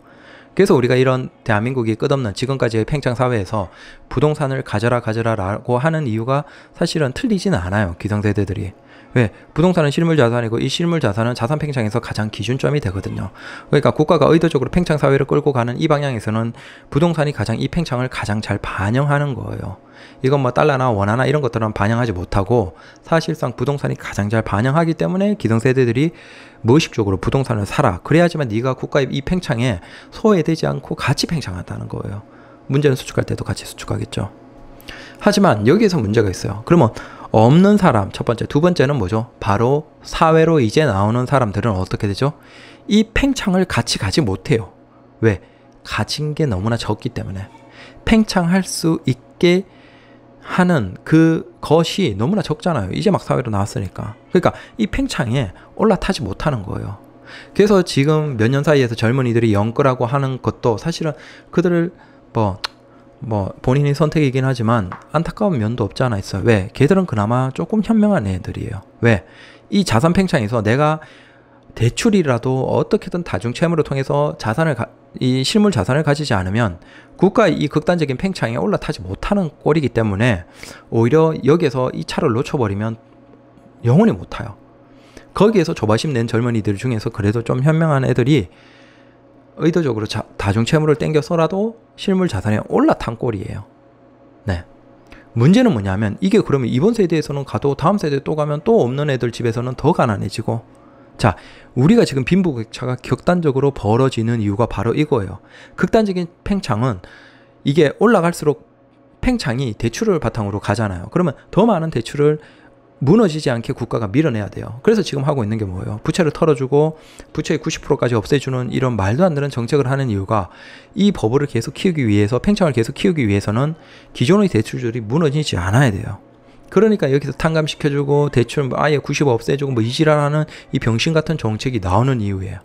그래서 우리가 이런 대한민국이 끝없는 지금까지의 팽창 사회에서 부동산을 가져라 가져라라고 하는 이유가 사실은 틀리지는 않아요. 기성세대들이. 왜? 부동산은 실물 자산이고 이 실물 자산은 자산 팽창에서 가장 기준점이 되거든요. 그러니까 국가가 의도적으로 팽창 사회를 끌고 가는 이 방향에서는 부동산이 가장 이 팽창을 가장 잘 반영하는 거예요. 이건 뭐 달러나 원화나 이런 것들은 반영하지 못하고 사실상 부동산이 가장 잘 반영하기 때문에 기성세대들이 무의식적으로 부동산을 사라. 그래야지만 네가 국가의 이 팽창에 소외되지 않고 같이 팽창한다는 거예요. 문제는 수축할 때도 같이 수축하겠죠. 하지만 여기에서 문제가 있어요. 그러면 없는 사람 첫 번째 두 번째는 뭐죠 바로 사회로 이제 나오는 사람들은 어떻게 되죠 이 팽창을 같이 가지 못해요 왜 가진 게 너무나 적기 때문에 팽창할 수 있게 하는 그 것이 너무나 적잖아요 이제 막 사회로 나왔으니까 그러니까 이 팽창에 올라타지 못하는 거예요 그래서 지금 몇 년 사이에서 젊은이들이 연끌하고 하는 것도 사실은 그들을 뭐뭐 본인이 선택이긴 하지만 안타까운 면도 없지 않아 있어요. 왜? 걔들은 그나마 조금 현명한 애들이에요. 왜? 이 자산 팽창에서 내가 대출이라도 어떻게든 다중 채무를 통해서 자산을 가, 이 실물 자산을 가지지 않으면 국가의 이 극단적인 팽창에 올라타지 못하는 꼴이기 때문에 오히려 여기에서 이 차를 놓쳐버리면 영원히 못 타요. 거기에서 조바심 낸 젊은이들 중에서 그래도 좀 현명한 애들이 의도적으로 자, 다중채무를 땡겨서라도 실물 자산에 올라탄 꼴이에요. 네. 문제는 뭐냐면 이게 그러면 이번 세대에서는 가도 다음 세대 또 가면 또 없는 애들 집에서는 더 가난해지고 자 우리가 지금 빈부격차가 격단적으로 벌어지는 이유가 바로 이거예요. 극단적인 팽창은 이게 올라갈수록 팽창이 대출을 바탕으로 가잖아요. 그러면 더 많은 대출을 무너지지 않게 국가가 밀어내야 돼요. 그래서 지금 하고 있는 게 뭐예요? 부채를 털어주고 부채의 90%까지 없애주는 이런 말도 안 되는 정책을 하는 이유가 이 버블을 계속 키우기 위해서 팽창을 계속 키우기 위해서는 기존의 대출들이 무너지지 않아야 돼요. 그러니까 여기서 탕감시켜주고 대출 뭐 아예 90 없애주고 뭐 이지랄하는 이 병신 같은 정책이 나오는 이유예요.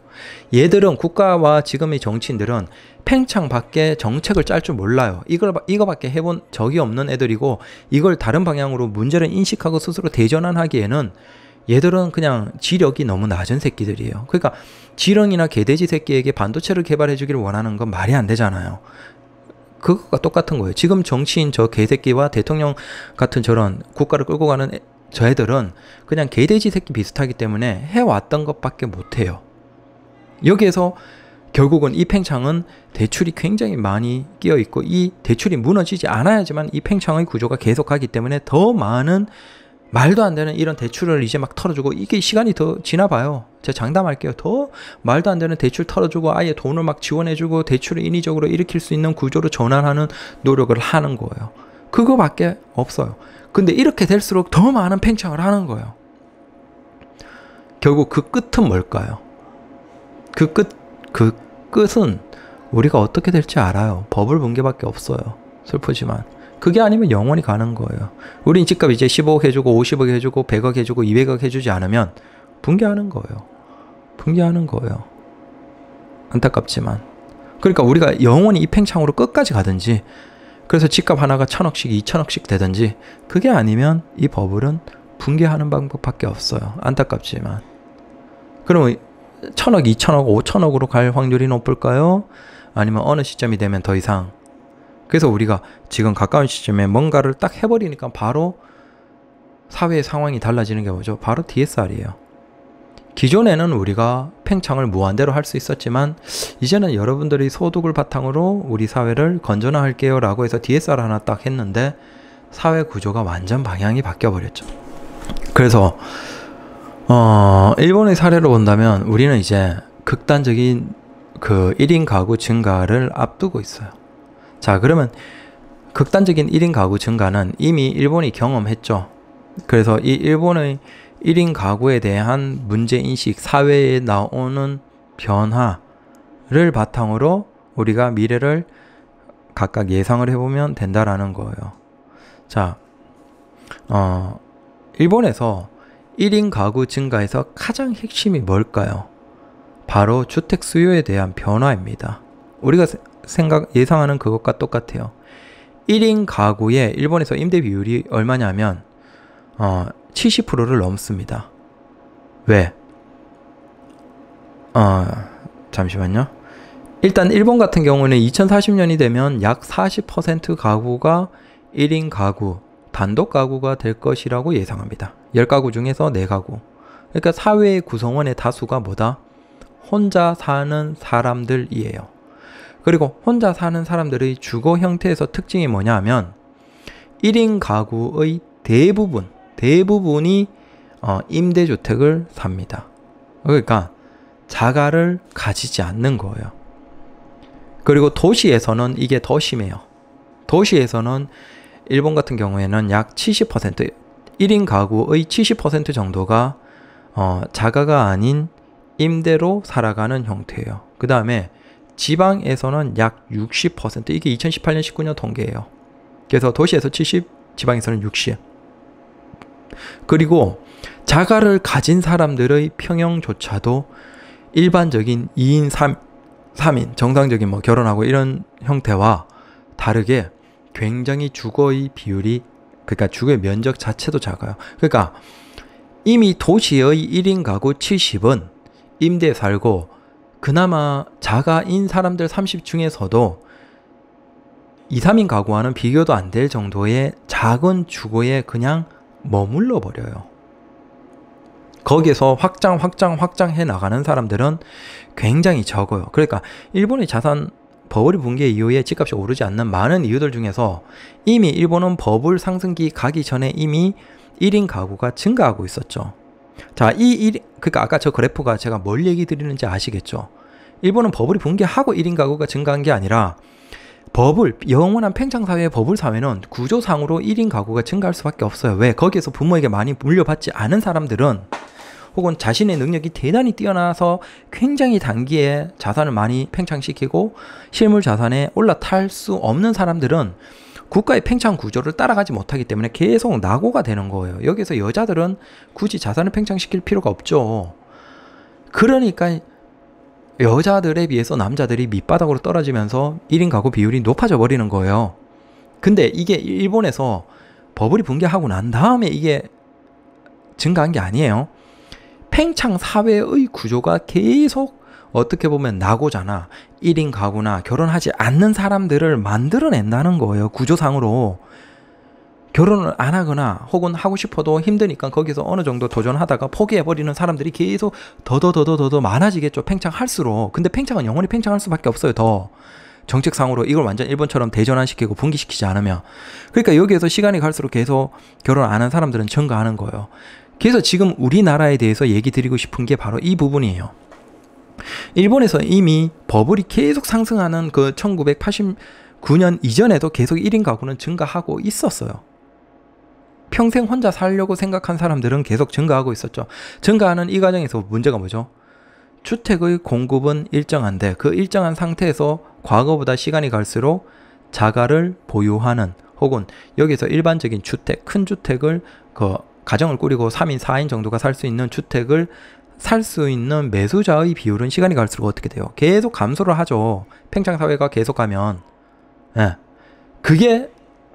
얘들은 국가와 지금의 정치인들은 팽창 밖에 정책을 짤 줄 몰라요. 이걸 이거밖에 해본 적이 없는 애들이고 이걸 다른 방향으로 문제를 인식하고 스스로 대전환하기에는 얘들은 그냥 지력이 너무 낮은 새끼들이에요. 그러니까 지렁이나 개돼지 새끼에게 반도체를 개발해 주기를 원하는 건 말이 안 되잖아요. 그것과 똑같은 거예요. 지금 정치인 저 개새끼와 대통령 같은 저런 국가를 끌고 가는 저 애들은 그냥 개돼지 새끼 비슷하기 때문에 해왔던 것밖에 못해요. 여기에서 결국은 이 팽창은 대출이 굉장히 많이 끼어 있고 이 대출이 무너지지 않아야지만 이 팽창의 구조가 계속하기 때문에 더 많은 말도 안 되는 이런 대출을 이제 막 털어주고 이게 시간이 더 지나 봐요. 제가 장담할게요. 더 말도 안 되는 대출 털어주고 아예 돈을 막 지원해주고 대출을 인위적으로 일으킬 수 있는 구조로 전환하는 노력을 하는 거예요. 그거밖에 없어요. 근데 이렇게 될수록 더 많은 팽창을 하는 거예요. 결국 그 끝은 뭘까요? 그 끝, 그 끝은 우리가 어떻게 될지 알아요. 법을 본 게밖에 없어요. 슬프지만. 그게 아니면 영원히 가는 거예요. 우린 집값 이제 15억 해주고 50억 해주고 100억 해주고 200억 해주지 않으면 붕괴하는 거예요. 붕괴하는 거예요. 안타깝지만. 그러니까 우리가 영원히 이팽창으로 끝까지 가든지 그래서 집값 하나가 천억씩, 이천억씩 되든지 그게 아니면 이 버블은 붕괴하는 방법밖에 없어요. 안타깝지만. 그럼 천억, 이천억, 오천억으로 갈 확률이 높을까요? 아니면 어느 시점이 되면 더 이상 그래서 우리가 지금 가까운 시점에 뭔가를 딱 해버리니까 바로 사회의 상황이 달라지는 게 뭐죠? 바로 DSR이에요. 기존에는 우리가 팽창을 무한대로 할 수 있었지만 이제는 여러분들이 소득을 바탕으로 우리 사회를 건전화할게요 라고 해서 DSR 하나 딱 했는데 사회 구조가 완전 방향이 바뀌어 버렸죠. 그래서 어, 일본의 사례로 본다면 우리는 이제 극단적인 그 1인 가구 증가를 앞두고 있어요. 자, 그러면 극단적인 1인 가구 증가는 이미 일본이 경험했죠. 그래서 이 일본의 1인 가구에 대한 문제인식, 사회에 나오는 변화를 바탕으로 우리가 미래를 각각 예상을 해보면 된다라는 거예요. 자, 어, 일본에서 1인 가구 증가에서 가장 핵심이 뭘까요? 바로 주택 수요에 대한 변화입니다. 우리가 생각 예상하는 그것과 똑같아요. 1인 가구의 일본에서 임대 비율이 얼마냐면 어, 70%를 넘습니다. 왜? 어, 잠시만요. 일단 일본 같은 경우는 2040년이 되면 약 40% 가구가 1인 가구, 단독 가구가 될 것이라고 예상합니다. 10가구 중에서 4가구. 그러니까 사회의 구성원의 다수가 뭐다? 혼자 사는 사람들이에요. 그리고 혼자 사는 사람들의 주거 형태에서 특징이 뭐냐 하면 1인 가구의 대부분, 대부분이 어, 임대주택을 삽니다. 그러니까 자가를 가지지 않는 거예요. 그리고 도시에서는 이게 더 심해요. 도시에서는 일본 같은 경우에는 약 70%, 1인 가구의 70% 정도가 어, 자가가 아닌 임대로 살아가는 형태예요. 그 다음에 지방에서는 약 60% 이게 2018년 19년 통계예요. 그래서 도시에서 70, 지방에서는 60. 그리고 자가를 가진 사람들의 평형조차도 일반적인 2인 3, 3인 정상적인 뭐 결혼하고 이런 형태와 다르게 굉장히 주거의 비율이 그러니까 주거의 면적 자체도 작아요. 그러니까 이미 도시의 1인 가구 70은 임대 살고 그나마 자가인 사람들 30 중에서도 2, 3인 가구와는 비교도 안 될 정도의 작은 주거에 그냥 머물러 버려요. 거기에서 확장, 확장, 확장해 나가는 사람들은 굉장히 적어요. 그러니까 일본의 자산 버블이 붕괴 이후에 집값이 오르지 않는 많은 이유들 중에서 이미 일본은 버블 상승기 가기 전에 이미 1인 가구가 증가하고 있었죠. 자, 이 일, 그니까 아까 저 그래프가 제가 뭘 얘기 드리는지 아시겠죠? 일본은 버블이 붕괴하고 1인 가구가 증가한 게 아니라 버블, 영원한 팽창 사회의 버블 사회는 구조상으로 1인 가구가 증가할 수밖에 없어요. 왜? 거기에서 부모에게 많이 물려받지 않은 사람들은 혹은 자신의 능력이 대단히 뛰어나서 굉장히 단기에 자산을 많이 팽창시키고 실물 자산에 올라탈 수 없는 사람들은 국가의 팽창 구조를 따라가지 못하기 때문에 계속 낙오가 되는 거예요. 여기서 여자들은 굳이 자산을 팽창시킬 필요가 없죠. 그러니까 여자들에 비해서 남자들이 밑바닥으로 떨어지면서 1인 가구 비율이 높아져 버리는 거예요. 근데 이게 일본에서 버블이 붕괴하고 난 다음에 이게 증가한 게 아니에요. 팽창 사회의 구조가 계속 어떻게 보면 나고잖아. 1인 가구나 결혼하지 않는 사람들을 만들어낸다는 거예요. 구조상으로. 결혼을 안 하거나 혹은 하고 싶어도 힘드니까 거기서 어느 정도 도전하다가 포기해버리는 사람들이 계속 더더더더더 많아지겠죠. 팽창할수록. 근데 팽창은 영원히 팽창할 수밖에 없어요. 더. 정책상으로 이걸 완전 일본처럼 대전환시키고 분기시키지 않으면. 그러니까 여기에서 시간이 갈수록 계속 결혼 안 한 사람들은 증가하는 거예요. 그래서 지금 우리나라에 대해서 얘기 드리고 싶은 게 바로 이 부분이에요. 일본에서 이미 버블이 계속 상승하는 그 1989년 이전에도 계속 1인 가구는 증가하고 있었어요. 평생 혼자 살려고 생각한 사람들은 계속 증가하고 있었죠. 증가하는 이 과정에서 문제가 뭐죠? 주택의 공급은 일정한데 그 일정한 상태에서 과거보다 시간이 갈수록 자가를 보유하는 혹은 여기서 일반적인 주택, 큰 주택을 그 가정을 꾸리고 3인, 4인 정도가 살 수 있는 주택을 살수 있는 매수자의 비율은 시간이 갈수록 어떻게 돼요? 계속 감소를 하죠. 팽창 사회가 계속 가면. 예. 그게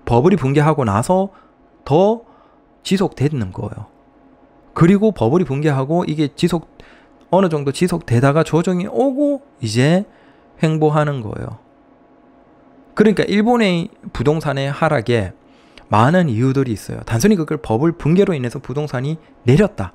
버블이 붕괴하고 나서 더 지속되는 거예요. 그리고 버블이 붕괴하고 이게 지속 어느 정도 지속되다가 조정이 오고 이제 횡보하는 거예요. 그러니까 일본의 부동산의 하락에 많은 이유들이 있어요. 단순히 그걸 버블 붕괴로 인해서 부동산이 내렸다.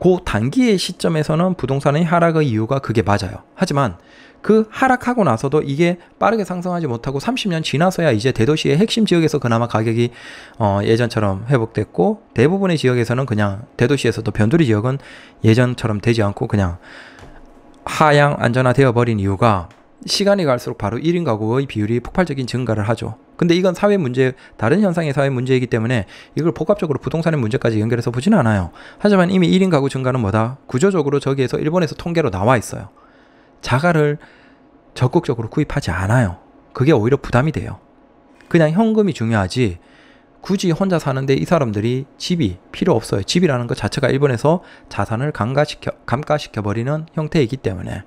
그 단기의 시점에서는 부동산의 하락의 이유가 그게 맞아요. 하지만 그 하락하고 나서도 이게 빠르게 상승하지 못하고 30년 지나서야 이제 대도시의 핵심 지역에서 그나마 가격이 어 예전처럼 회복됐고 대부분의 지역에서는 그냥 대도시에서도 변두리 지역은 예전처럼 되지 않고 그냥 하향 안전화되어 버린 이유가 시간이 갈수록 바로 1인 가구의 비율이 폭발적인 증가를 하죠. 근데 이건 사회 문제 다른 현상의 사회 문제이기 때문에 이걸 복합적으로 부동산의 문제까지 연결해서 보지는 않아요. 하지만 이미 1인 가구 증가는 뭐다? 구조적으로 저기에서 일본에서 통계로 나와 있어요. 자가를 적극적으로 구입하지 않아요. 그게 오히려 부담이 돼요. 그냥 현금이 중요하지 굳이 혼자 사는데 이 사람들이 집이 필요 없어요. 집이라는 것 자체가 일본에서 자산을 감가시켜, 감가시켜버리는 형태이기 때문에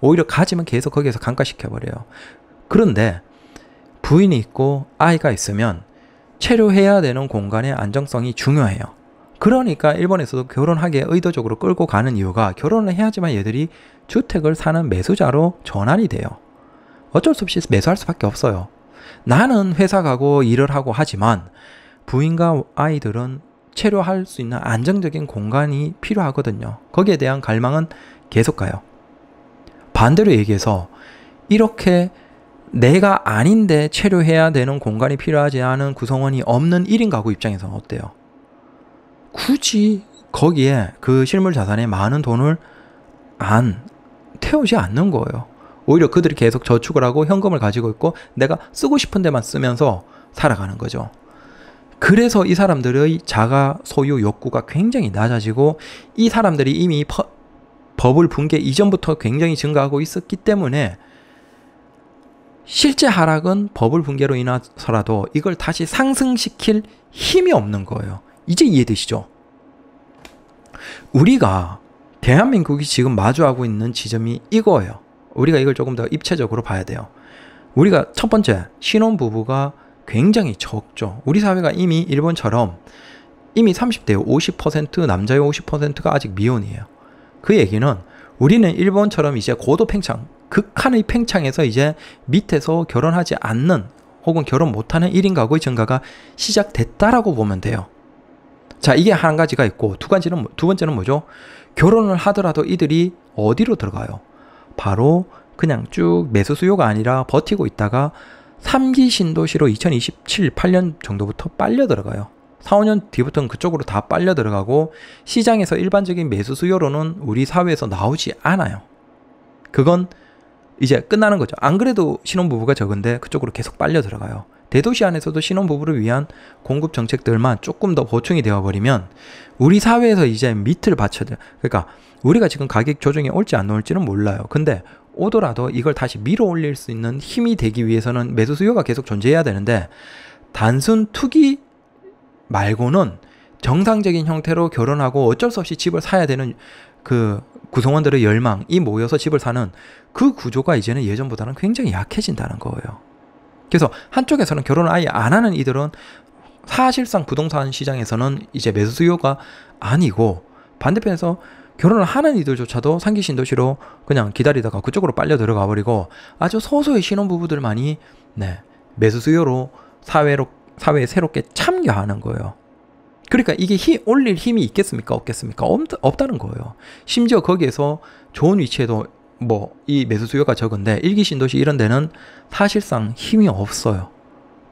오히려 가지면 계속 거기에서 감가시켜버려요. 그런데 부인이 있고 아이가 있으면 체류해야 되는 공간의 안정성이 중요해요. 그러니까 일본에서도 결혼하게 의도적으로 끌고 가는 이유가 결혼을 해야지만 얘들이 주택을 사는 매수자로 전환이 돼요. 어쩔 수 없이 매수할 수밖에 없어요. 나는 회사 가고 일을 하고 하지만 부인과 아이들은 체류할 수 있는 안정적인 공간이 필요하거든요. 거기에 대한 갈망은 계속 가요. 반대로 얘기해서 이렇게 내가 아닌데 체류해야 되는 공간이 필요하지 않은 구성원이 없는 1인 가구 입장에서는 어때요? 굳이 거기에 그 실물 자산에 많은 돈을 안 태우지 않는 거예요. 오히려 그들이 계속 저축을 하고 현금을 가지고 있고 내가 쓰고 싶은 데만 쓰면서 살아가는 거죠. 그래서 이 사람들의 자가 소유 욕구가 굉장히 낮아지고 이 사람들이 이미 퍼, 법을 본게 이전부터 굉장히 증가하고 있었기 때문에 실제 하락은 버블 붕괴로 인해서라도 이걸 다시 상승시킬 힘이 없는 거예요. 이제 이해되시죠? 우리가 대한민국이 지금 마주하고 있는 지점이 이거예요. 우리가 이걸 조금 더 입체적으로 봐야 돼요. 우리가 첫 번째 신혼부부가 굉장히 적죠. 우리 사회가 이미 일본처럼 이미 30대 50% 남자의 50%가 아직 미혼이에요. 그 얘기는 우리는 일본처럼 이제 고도 팽창, 극한의 팽창에서 이제 밑에서 결혼하지 않는 혹은 결혼 못하는 1인 가구의 증가가 시작됐다라고 보면 돼요. 자, 이게 한 가지가 있고 두 가지는 뭐, 두 번째는 뭐죠? 결혼을 하더라도 이들이 어디로 들어가요? 바로 그냥 쭉 매수 수요가 아니라 버티고 있다가 3기 신도시로 2027, 8년 정도부터 빨려 들어가요. 4, 5년 뒤부터는 그쪽으로 다 빨려 들어가고 시장에서 일반적인 매수 수요로는 우리 사회에서 나오지 않아요. 그건 이제 끝나는 거죠. 안 그래도 신혼부부가 적은데 그쪽으로 계속 빨려 들어가요. 대도시 안에서도 신혼부부를 위한 공급 정책들만 조금 더 보충이 되어버리면 우리 사회에서 이제 밑을 받쳐야 돼요. 그러니까 우리가 지금 가격 조정이 올지 안 올지는 몰라요. 근데 오더라도 이걸 다시 밀어 올릴 수 있는 힘이 되기 위해서는 매수 수요가 계속 존재해야 되는데 단순 투기 말고는 정상적인 형태로 결혼하고 어쩔 수 없이 집을 사야 되는 그 구성원들의 열망이 모여서 집을 사는 그 구조가 이제는 예전보다는 굉장히 약해진다는 거예요. 그래서 한쪽에서는 결혼을 아예 안 하는 이들은 사실상 부동산 시장에서는 이제 매수 수요가 아니고 반대편에서 결혼을 하는 이들조차도 상기 신도시로 그냥 기다리다가 그쪽으로 빨려 들어가 버리고 아주 소수의 신혼부부들만이 네, 매수 수요로 사회로 사회에 새롭게 참여하는 거예요. 그러니까 이게 힘, 올릴 힘이 있겠습니까? 없겠습니까? 없, 다는 거예요. 심지어 거기에서 좋은 위치에도 뭐 이 매수 수요가 적은데 일기 신도시 이런 데는 사실상 힘이 없어요.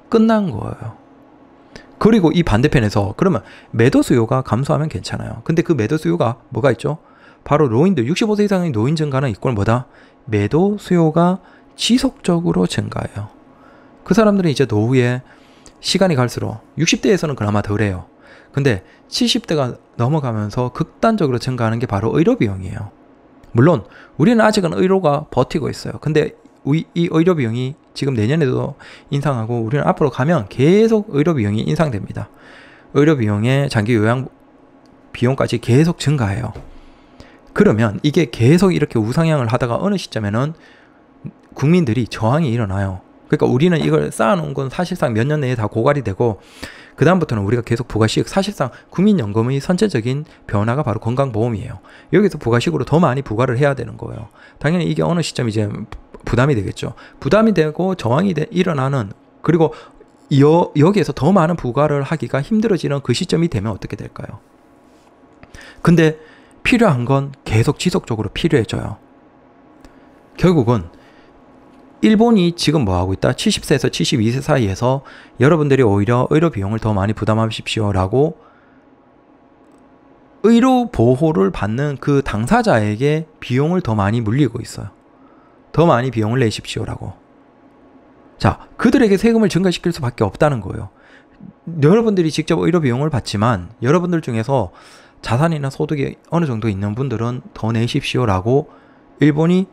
끝난 거예요. 그리고 이 반대편에서 그러면 매도 수요가 감소하면 괜찮아요. 근데 그 매도 수요가 뭐가 있죠? 바로 노인들 65세 이상의 노인 증가는 이꼴 뭐다? 매도 수요가 지속적으로 증가해요. 그 사람들은 이제 노후에 시간이 갈수록 60대에서는 그나마 덜해요. 근데 70대가 넘어가면서 극단적으로 증가하는 게 바로 의료 비용이에요. 물론 우리는 아직은 의료가 버티고 있어요. 근데 이 의료 비용이 지금 내년에도 인상하고 우리는 앞으로 가면 계속 의료 비용이 인상됩니다. 의료 비용의 장기 요양 비용까지 계속 증가해요. 그러면 이게 계속 이렇게 우상향을 하다가 어느 시점에는 국민들이 저항이 일어나요. 그러니까 우리는 이걸 쌓아놓은 건 사실상 몇 년 내에 다 고갈이 되고 그 다음부터는 우리가 계속 부가식 사실상 국민연금의 선제적인 변화가 바로 건강보험이에요. 여기서 부가식으로 더 많이 부과를 해야 되는 거예요. 당연히 이게 어느 시점 이제 부담이 되겠죠. 부담이 되고 저항이 되, 일어나는 그리고 여, 여기에서 더 많은 부과를 하기가 힘들어지는 그 시점이 되면 어떻게 될까요? 근데 필요한 건 계속 지속적으로 필요해져요. 결국은 일본이 지금 뭐 하고 있다? 70세에서 72세 사이에서 여러분들이 오히려 의료 비용을 더 많이 부담하십시오라고 의료 보호를 받는 그 당사자에게 비용을 더 많이 물리고 있어요. 더 많이 비용을 내십시오라고. 자, 그들에게 세금을 증가시킬 수밖에 없다는 거예요. 여러분들이 직접 의료 비용을 받지만 여러분들 중에서 자산이나 소득이 어느 정도 있는 분들은 더 내십시오라고 일본이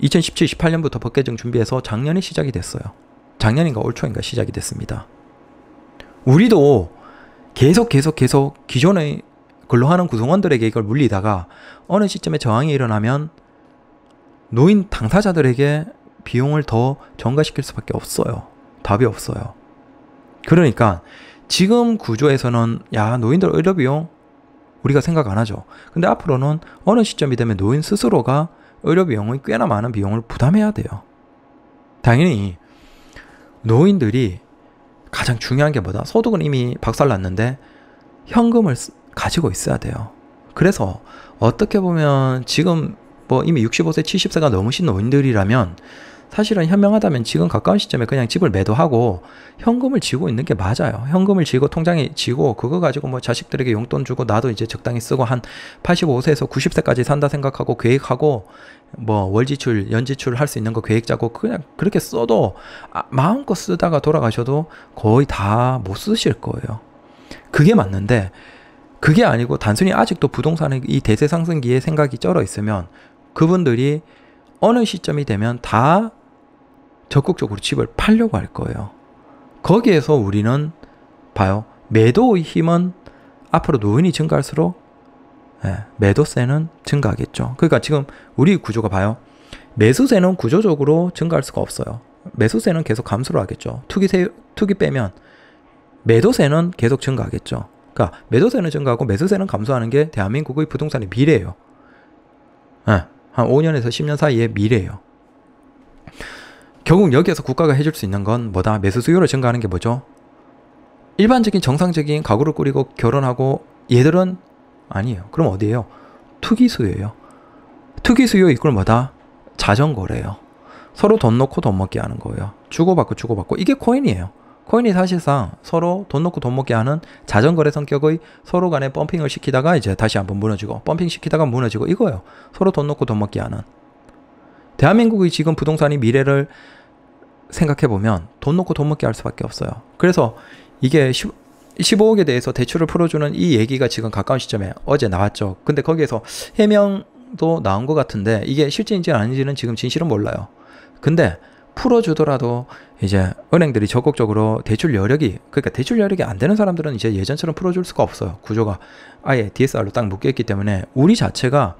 2017, 18년부터 법 개정 준비해서 작년에 시작이 됐어요. 작년인가 올 초인가 시작이 됐습니다. 우리도 계속 계속 계속 기존의 근로하는 구성원들에게 이걸 물리다가 어느 시점에 저항이 일어나면 노인 당사자들에게 비용을 더 전가시킬 수밖에 없어요. 답이 없어요. 그러니까 지금 구조에서는 야 노인들 의료비용 우리가 생각 안 하죠. 근데 앞으로는 어느 시점이 되면 노인 스스로가 의료 비용이 꽤나 많은 비용을 부담해야 돼요. 당연히 노인들이 가장 중요한 게 뭐다? 소득은 이미 박살났는데 현금을 가지고 있어야 돼요. 그래서 어떻게 보면 지금 뭐 이미 65세, 70세가 넘으신 노인들이라면 사실은 현명하다면 지금 가까운 시점에 그냥 집을 매도하고 현금을 지고 있는 게 맞아요. 현금을 지고 통장에 지고 그거 가지고 뭐 자식들에게 용돈 주고 나도 이제 적당히 쓰고 한 85세에서 90세까지 산다 생각하고 계획하고 뭐 월지출, 연지출 할 수 있는 거 계획 짜고 그냥 그렇게 써도 아, 마음껏 쓰다가 돌아가셔도 거의 다 못 쓰실 거예요. 그게 맞는데 그게 아니고 단순히 아직도 부동산의 이 대세 상승기에 생각이 쩔어 있으면 그분들이 어느 시점이 되면 다 적극적으로 집을 팔려고 할 거예요. 거기에서 우리는 봐요. 매도의 힘은 앞으로 노인이 증가할수록 예, 매도세는 증가하겠죠. 그러니까 지금 우리 구조가 봐요. 매수세는 구조적으로 증가할 수가 없어요. 매수세는 계속 감소를 하겠죠. 투기세, 투기 빼면 매도세는 계속 증가하겠죠. 그러니까 매도세는 증가하고 매수세는 감소하는 게 대한민국의 부동산의 미래예요. 예. 한 5년에서 10년 사이의 미래예요. 결국 여기에서 국가가 해줄 수 있는 건 뭐다? 매수 수요를 증가하는 게 뭐죠? 일반적인 정상적인 가구를 꾸리고 결혼하고 얘들은 아니에요. 그럼 어디예요? 투기 수요예요. 투기 수요 이걸 뭐다? 자전거래요. 서로 돈 넣고 돈 먹게 하는 거예요. 주고받고 주고받고 이게 코인이에요. 코인이 사실상 서로 돈 놓고 돈 먹게 하는 자전거래 성격의 서로 간에 펌핑을 시키다가 이제 다시 한번 무너지고 펌핑 시키다가 무너지고 이거예요. 서로 돈 놓고 돈 먹게 하는. 대한민국의 지금 부동산이 미래를 생각해 보면 돈 놓고 돈 먹게 할 수밖에 없어요. 그래서 이게 10, 15억에 대해서 대출을 풀어주는 이 얘기가 지금 가까운 시점에 어제 나왔죠. 근데 거기에서 해명도 나온 것 같은데 이게 실제인지 아닌지는 지금 진실은 몰라요. 근데 풀어주더라도 이제 은행들이 적극적으로 대출 여력이 그러니까 대출 여력이 안 되는 사람들은 이제 예전처럼 풀어줄 수가 없어요 구조가 아예 DSR로 딱 묶여 있기 때문에 우리 자체가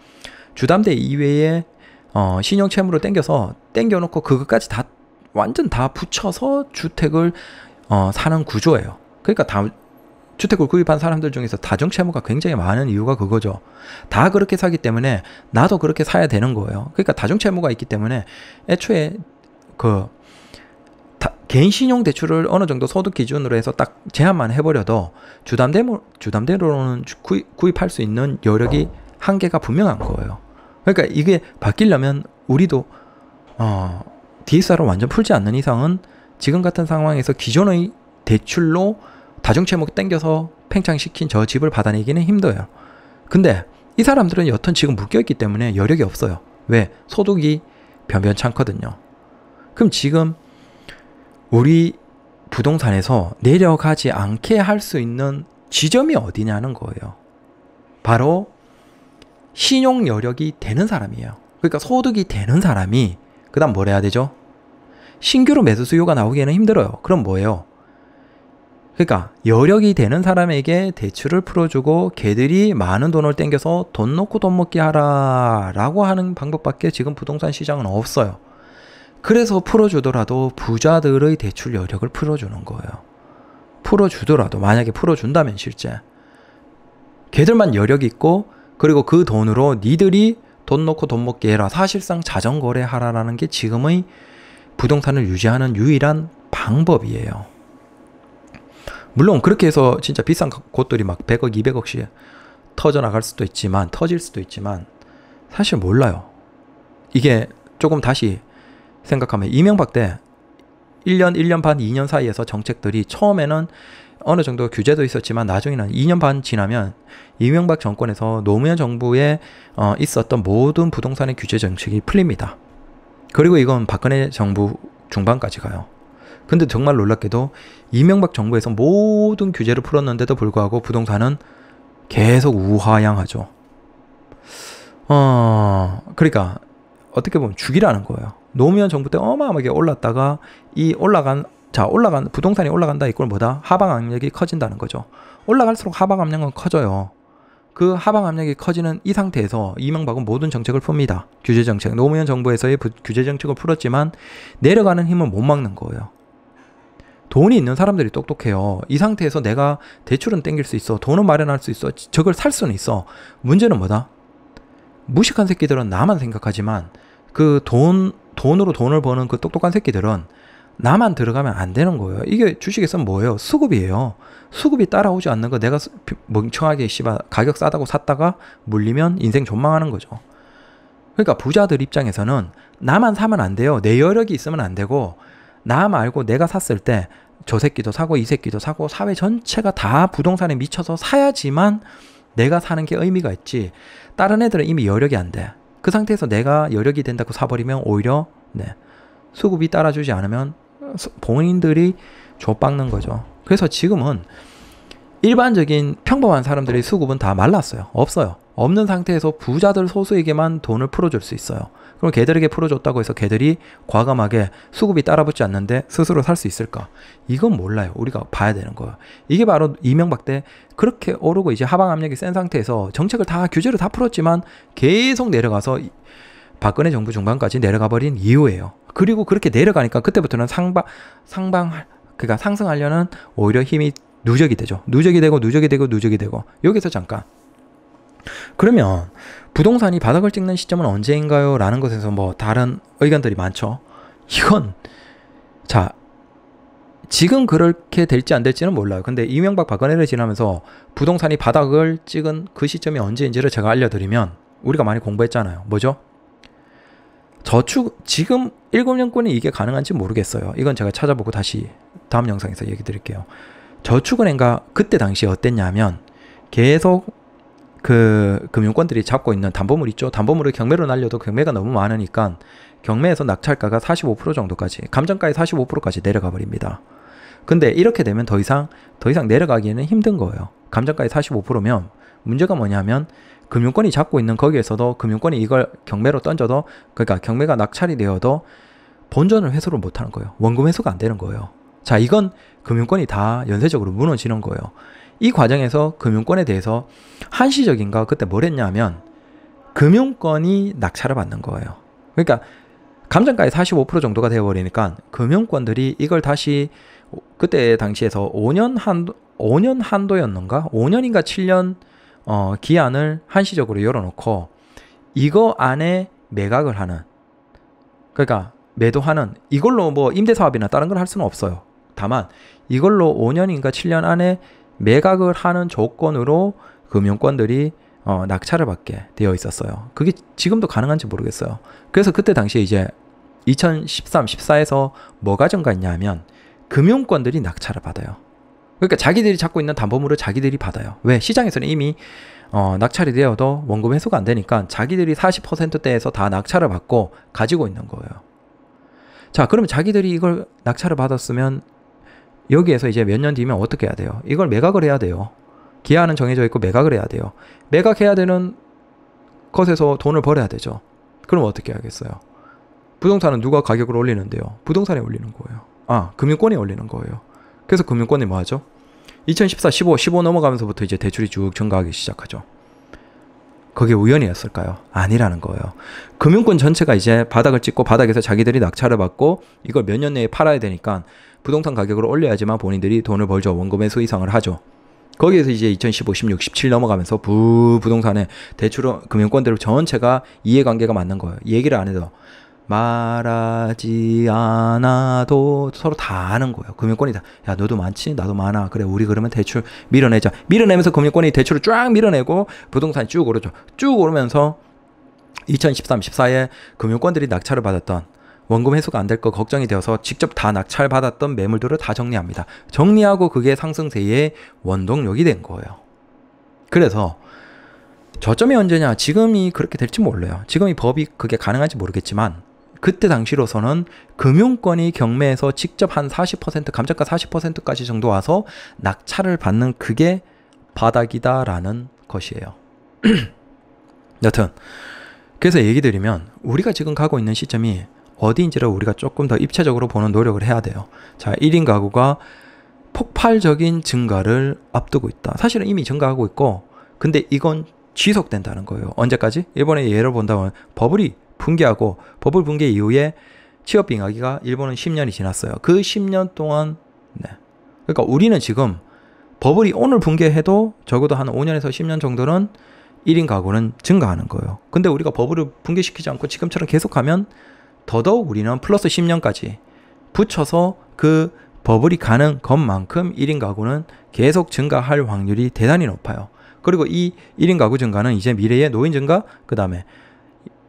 주담대 이외에 어, 신용 채무로 땡겨서 땡겨놓고 그것까지 다 완전 다 붙여서 주택을 어, 사는 구조예요 그러니까 다 주택을 구입한 사람들 중에서 다중 채무가 굉장히 많은 이유가 그거죠. 다 그렇게 사기 때문에 나도 그렇게 사야 되는 거예요. 그러니까 다중 채무가 있기 때문에 애초에 그 개인 신용 대출을 어느 정도 소득 기준으로 해서 딱 제한만 해버려도 주담대로 주담대로는 구입, 할수 있는 여력이 한계가 분명한 거예요. 그러니까 이게 바뀌려면 우리도 어, DSR을 완전 풀지 않는 이상은 지금 같은 상황에서 기존의 대출로 다중채목 땡겨서 팽창시킨 저 집을 받아내기는 힘들어요. 근데 이 사람들은 여튼 지금 묶여있기 때문에 여력이 없어요. 왜? 소득이 변변찮거든요. 그럼 지금 우리 부동산에서 내려가지 않게 할 수 있는 지점이 어디냐는 거예요. 바로 신용 여력이 되는 사람이에요. 그러니까 소득이 되는 사람이 그다음 뭘 해야 되죠? 신규로 매수 수요가 나오기에는 힘들어요. 그럼 뭐예요? 그러니까 여력이 되는 사람에게 대출을 풀어주고 걔들이 많은 돈을 땡겨서 돈 놓고 돈 먹게 하라라고 하는 방법밖에 지금 부동산 시장은 없어요. 그래서 풀어주더라도 부자들의 대출 여력을 풀어주는 거예요. 풀어주더라도 만약에 풀어준다면 실제 걔들만 여력 있고 그리고 그 돈으로 니들이 돈놓고돈 먹게 해라 사실상 자전거래 하라라는 게 지금의 부동산을 유지하는 유일한 방법이에요. 물론 그렇게 해서 진짜 비싼 곳들이 막 100억, 200억씩 터져나갈 수도 있지만 터질 수도 있지만 사실 몰라요. 이게 조금 다시 생각하면 이명박 때 1년, 1년 반, 2년 사이에서 정책들이 처음에는 어느 정도 규제도 있었지만 나중에는 2년 반 지나면 이명박 정권에서 노무현 정부에 어, 있었던 모든 부동산의 규제 정책이 풀립니다. 그리고 이건 박근혜 정부 중반까지 가요. 근데 정말 놀랍게도 이명박 정부에서 모든 규제를 풀었는데도 불구하고 부동산은 계속 우하양하죠 어, 그러니까 어떻게 보면 죽이라는 거예요. 노무현 정부 때 어마어마하게 올랐다가 이 올라간 자 올라간 부동산이 올라간다 이걸 뭐다 하방 압력이 커진다는 거죠. 올라갈수록 하방 압력은 커져요. 그 하방 압력이 커지는 이 상태에서 이명박은 모든 정책을 풉니다. 규제 정책. 노무현 정부에서의 부, 규제 정책을 풀었지만 내려가는 힘은못 막는 거예요. 돈이 있는 사람들이 똑똑해요. 이 상태에서 내가 대출은 땡길 수 있어. 돈은 마련할 수 있어. 저걸 살 수는 있어. 문제는 뭐다? 무식한 새끼들은 나만 생각하지만 그돈 돈으로 돈을 버는 그 똑똑한 새끼들은 나만 들어가면 안 되는 거예요. 이게 주식에선 뭐예요? 수급이에요. 수급이 따라오지 않는 거 내가 멍청하게 씨발 가격 싸다고 샀다가 물리면 인생 존망하는 거죠. 그러니까 부자들 입장에서는 나만 사면 안 돼요. 내 여력이 있으면 안 되고 나 말고 내가 샀을 때 저 새끼도 사고 이 새끼도 사고 사회 전체가 다 부동산에 미쳐서 사야지만 내가 사는 게 의미가 있지. 다른 애들은 이미 여력이 안 돼. 그 상태에서 내가 여력이 된다고 사버리면 오히려 네, 수급이 따라주지 않으면 본인들이 좆박는 거죠. 그래서 지금은 일반적인 평범한 사람들의 수급은 다 말랐어요. 없어요. 없는 상태에서 부자들 소수에게만 돈을 풀어줄 수 있어요. 그럼 개들에게 풀어줬다고 해서 개들이 과감하게 수급이 따라붙지 않는데 스스로 살 수 있을까? 이건 몰라요. 우리가 봐야 되는 거예요. 이게 바로 이명박 때 그렇게 오르고 이제 하방 압력이 센 상태에서 정책을 다 규제를 다 풀었지만 계속 내려가서 박근혜 정부 중반까지 내려가 버린 이유예요. 그리고 그렇게 내려가니까 그때부터는 상방 상방 그러니까 상승하려는 오히려 힘이 누적이 되죠. 누적이 되고 누적이 되고 누적이 되고 여기서 잠깐 그러면 부동산이 바닥을 찍는 시점은 언제인가요? 라는 것에서 뭐 다른 의견들이 많죠. 이건 자 지금 그렇게 될지 안 될지는 몰라요. 근데 이명박 박근혜를 지나면서 부동산이 바닥을 찍은 그 시점이 언제인지를 제가 알려드리면 우리가 많이 공부했잖아요. 뭐죠? 저축 지금 7년권이 이게 가능한지 모르겠어요. 이건 제가 찾아보고 다시 다음 영상에서 얘기 드릴게요. 저축은행가 그때 당시에 어땠냐면 계속 그 금융권들이 잡고 있는 담보물 있죠. 담보물을 경매로 날려도 경매가 너무 많으니까 경매에서 낙찰가가 45% 정도까지 감정가의 45%까지 내려가 버립니다. 근데 이렇게 되면 더 이상 더 이상 내려가기에는 힘든 거예요. 감정가의 45%면 문제가 뭐냐면 금융권이 잡고 있는 거기에서도 금융권이 이걸 경매로 던져도 그러니까 경매가 낙찰이 되어도 본전을 회수를 못 하는 거예요. 원금 회수가 안 되는 거예요. 자, 이건 금융권이 다 연쇄적으로 무너지는 거예요. 이 과정에서 금융권에 대해서 한시적인가 그때 뭘 했냐면 금융권이 낙찰을 받는 거예요. 그러니까 감정가의 45% 정도가 되어버리니까 금융권들이 이걸 다시 그때 당시에서 5년 한도, 5년 한도였는가? 5년인가 7년 어, 기한을 한시적으로 열어놓고 이거 안에 매각을 하는 그러니까 매도하는 이걸로 뭐 임대사업이나 다른 걸 할 수는 없어요. 다만 이걸로 5년인가 7년 안에 매각을 하는 조건으로 금융권들이 어, 낙찰을 받게 되어 있었어요. 그게 지금도 가능한지 모르겠어요. 그래서 그때 당시에 이제 2013, 14에서 뭐가 증가했냐면 하 금융권들이 낙찰을 받아요. 그러니까 자기들이 찾고 있는 담보물을 자기들이 받아요. 왜? 시장에서는 이미 어, 낙찰이 되어도 원금 회수가 안 되니까 자기들이 40%대에서 다 낙찰을 받고 가지고 있는 거예요. 자, 그러면 자기들이 이걸 낙찰을 받았으면 여기에서 이제 몇 년 뒤면 어떻게 해야 돼요? 이걸 매각을 해야 돼요. 기한은 정해져 있고 매각을 해야 돼요. 매각해야 되는 것에서 돈을 벌어야 되죠. 그럼 어떻게 하겠어요? 부동산은 누가 가격을 올리는데요? 부동산에 올리는 거예요. 아, 금융권에 올리는 거예요. 그래서 금융권이 뭐 하죠? 2014, 15, 15 넘어가면서부터 이제 대출이 쭉 증가하기 시작하죠. 그게 우연이었을까요? 아니라는 거예요. 금융권 전체가 이제 바닥을 찍고 바닥에서 자기들이 낙찰을 받고 이걸 몇 년 내에 팔아야 되니까 부동산 가격을 올려야지만 본인들이 돈을 벌죠. 원금의 수이상을 하죠. 거기에서 이제 2015, 16, 17 넘어가면서 부부동산의 대출 금융권대로 전체가 이해관계가 맞는 거예요. 얘기를 안 해도 말하지 않아도 서로 다 아는 거예요. 금융권이 다. 야, 너도 많지? 나도 많아. 그래, 우리 그러면 대출 밀어내자. 밀어내면서 금융권이 대출을 쫙 밀어내고 부동산이 쭉 오르죠. 쭉 오르면서 2013, 14에 금융권들이 낙찰을 받았던 원금 회수가 안 될 거 걱정이 되어서 직접 다 낙찰받았던 매물들을 다 정리합니다. 정리하고 그게 상승세의 원동력이 된 거예요. 그래서 저점이 언제냐? 지금이 그렇게 될지 몰라요. 지금 이 법이 그게 가능할지 모르겠지만 그때 당시로서는 금융권이 경매에서 직접 한 40% 감정가 40%까지 정도 와서 낙찰을 받는 그게 바닥이다라는 것이에요. 여튼 그래서 얘기 드리면 우리가 지금 가고 있는 시점이 어디인지를 우리가 조금 더 입체적으로 보는 노력을 해야 돼요. 자, 1인 가구가 폭발적인 증가를 앞두고 있다. 사실은 이미 증가하고 있고, 근데 이건 지속된다는 거예요. 언제까지? 일본의 예를 본다면 버블이 붕괴하고 버블 붕괴 이후에 취업 빙하기가 일본은 10년이 지났어요. 그 10년 동안 네. 그러니까 우리는 지금 버블이 오늘 붕괴해도 적어도 한 5년에서 10년 정도는 1인 가구는 증가하는 거예요. 근데 우리가 버블을 붕괴시키지 않고 지금처럼 계속하면 더더욱 우리는 플러스 10년까지 붙여서 그 버블이 가는 것만큼 1인 가구는 계속 증가할 확률이 대단히 높아요. 그리고 이 1인 가구 증가는 이제 미래의 노인 증가, 그 다음에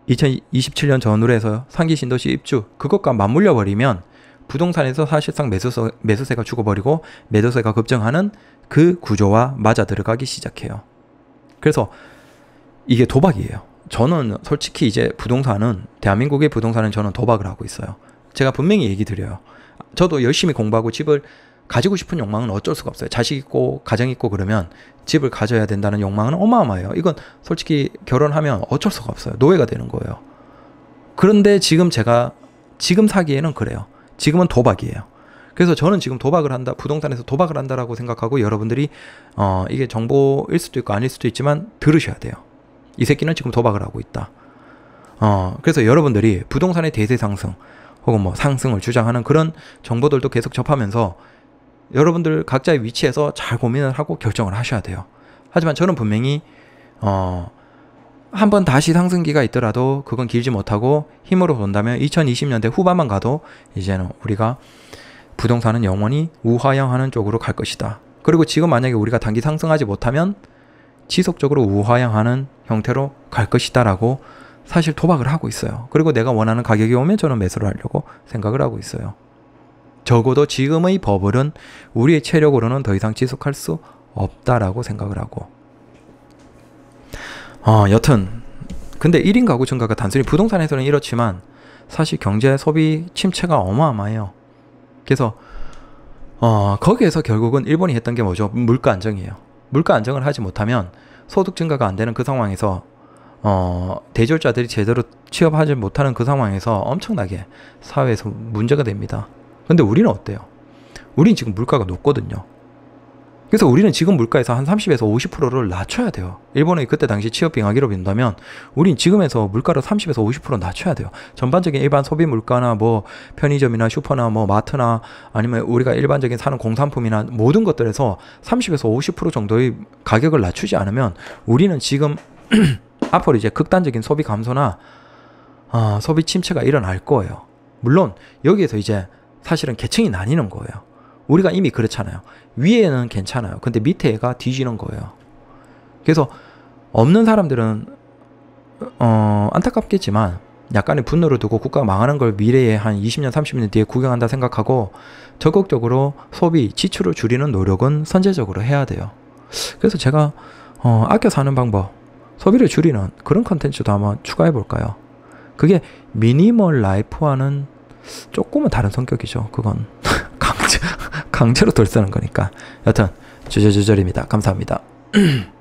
2027년 전후로 해서 상기 신도시 입주, 그것과 맞물려 버리면 부동산에서 사실상 매수세, 매수세가 죽어버리고 매도세가 급증하는 그 구조와 맞아 들어가기 시작해요. 그래서 이게 도박이에요. 저는 솔직히 이제 부동산은 대한민국의 부동산은 저는 도박을 하고 있어요. 제가 분명히 얘기 드려요. 저도 열심히 공부하고 집을 가지고 싶은 욕망은 어쩔 수가 없어요. 자식 있고 가정 있고 그러면 집을 가져야 된다는 욕망은 어마어마해요. 이건 솔직히 결혼하면 어쩔 수가 없어요. 노예가 되는 거예요. 그런데 지금 제가 지금 사기에는 그래요. 지금은 도박이에요. 그래서 저는 지금 도박을 한다, 부동산에서 도박을 한다라고 생각하고 여러분들이 어 이게 정보일 수도 있고 아닐 수도 있지만 들으셔야 돼요. 이 새끼는 지금 도박을 하고 있다. 어, 그래서 여러분들이 부동산의 대세 상승 혹은 뭐 상승을 주장하는 그런 정보들도 계속 접하면서 여러분들 각자의 위치에서 잘 고민을 하고 결정을 하셔야 돼요. 하지만 저는 분명히 어, 한 번 다시 상승기가 있더라도 그건 길지 못하고 힘으로 본다면 2020년대 후반만 가도 이제는 우리가 부동산은 영원히 우하향하는 쪽으로 갈 것이다. 그리고 지금 만약에 우리가 단기 상승하지 못하면 지속적으로 우하향하는 형태로 갈 것이다 라고 사실 토박을 하고 있어요. 그리고 내가 원하는 가격이 오면 저는 매수를 하려고 생각을 하고 있어요. 적어도 지금의 버블은 우리의 체력으로는 더 이상 지속할 수 없다라고 생각을 하고 어, 여튼 근데 1인 가구 증가가 단순히 부동산에서는 이렇지만 사실 경제 소비 침체가 어마어마해요. 그래서 어, 거기에서 결국은 일본이 했던 게 뭐죠? 물가 안정이에요. 물가 안정을 하지 못하면 소득 증가가 안 되는 그 상황에서 어, 대졸자들이 제대로 취업하지 못하는 그 상황에서 엄청나게 사회에서 문제가 됩니다. 근데 우리는 어때요? 우린 지금 물가가 높거든요. 그래서 우리는 지금 물가에서 한 30에서 50%를 낮춰야 돼요. 일본의 그때 당시 취업 빙하기로 빈다면 우린 지금에서 물가를 30에서 50% 낮춰야 돼요. 전반적인 일반 소비 물가나 뭐 편의점이나 슈퍼나 뭐 마트나 아니면 우리가 일반적인 사는 공산품이나 모든 것들에서 30에서 50% 정도의 가격을 낮추지 않으면 우리는 지금 앞으로 이제 극단적인 소비 감소나 어, 소비 침체가 일어날 거예요. 물론 여기에서 이제 사실은 계층이 나뉘는 거예요. 우리가 이미 그렇잖아요. 위에는 괜찮아요. 근데 밑에가 뒤지는 거예요. 그래서 없는 사람들은 어, 안타깝겠지만 약간의 분노를 두고 국가가 망하는 걸 미래에 한 20년, 30년 뒤에 구경한다 생각하고 적극적으로 소비, 지출을 줄이는 노력은 선제적으로 해야 돼요. 그래서 제가 어, 아껴 사는 방법, 소비를 줄이는 그런 컨텐츠도 한번 추가해 볼까요? 그게 미니멀 라이프와는 조금은 다른 성격이죠. 그건 강제, 강제로 돌 쓰는 거니까. 여튼 주저주절입니다. 감사합니다.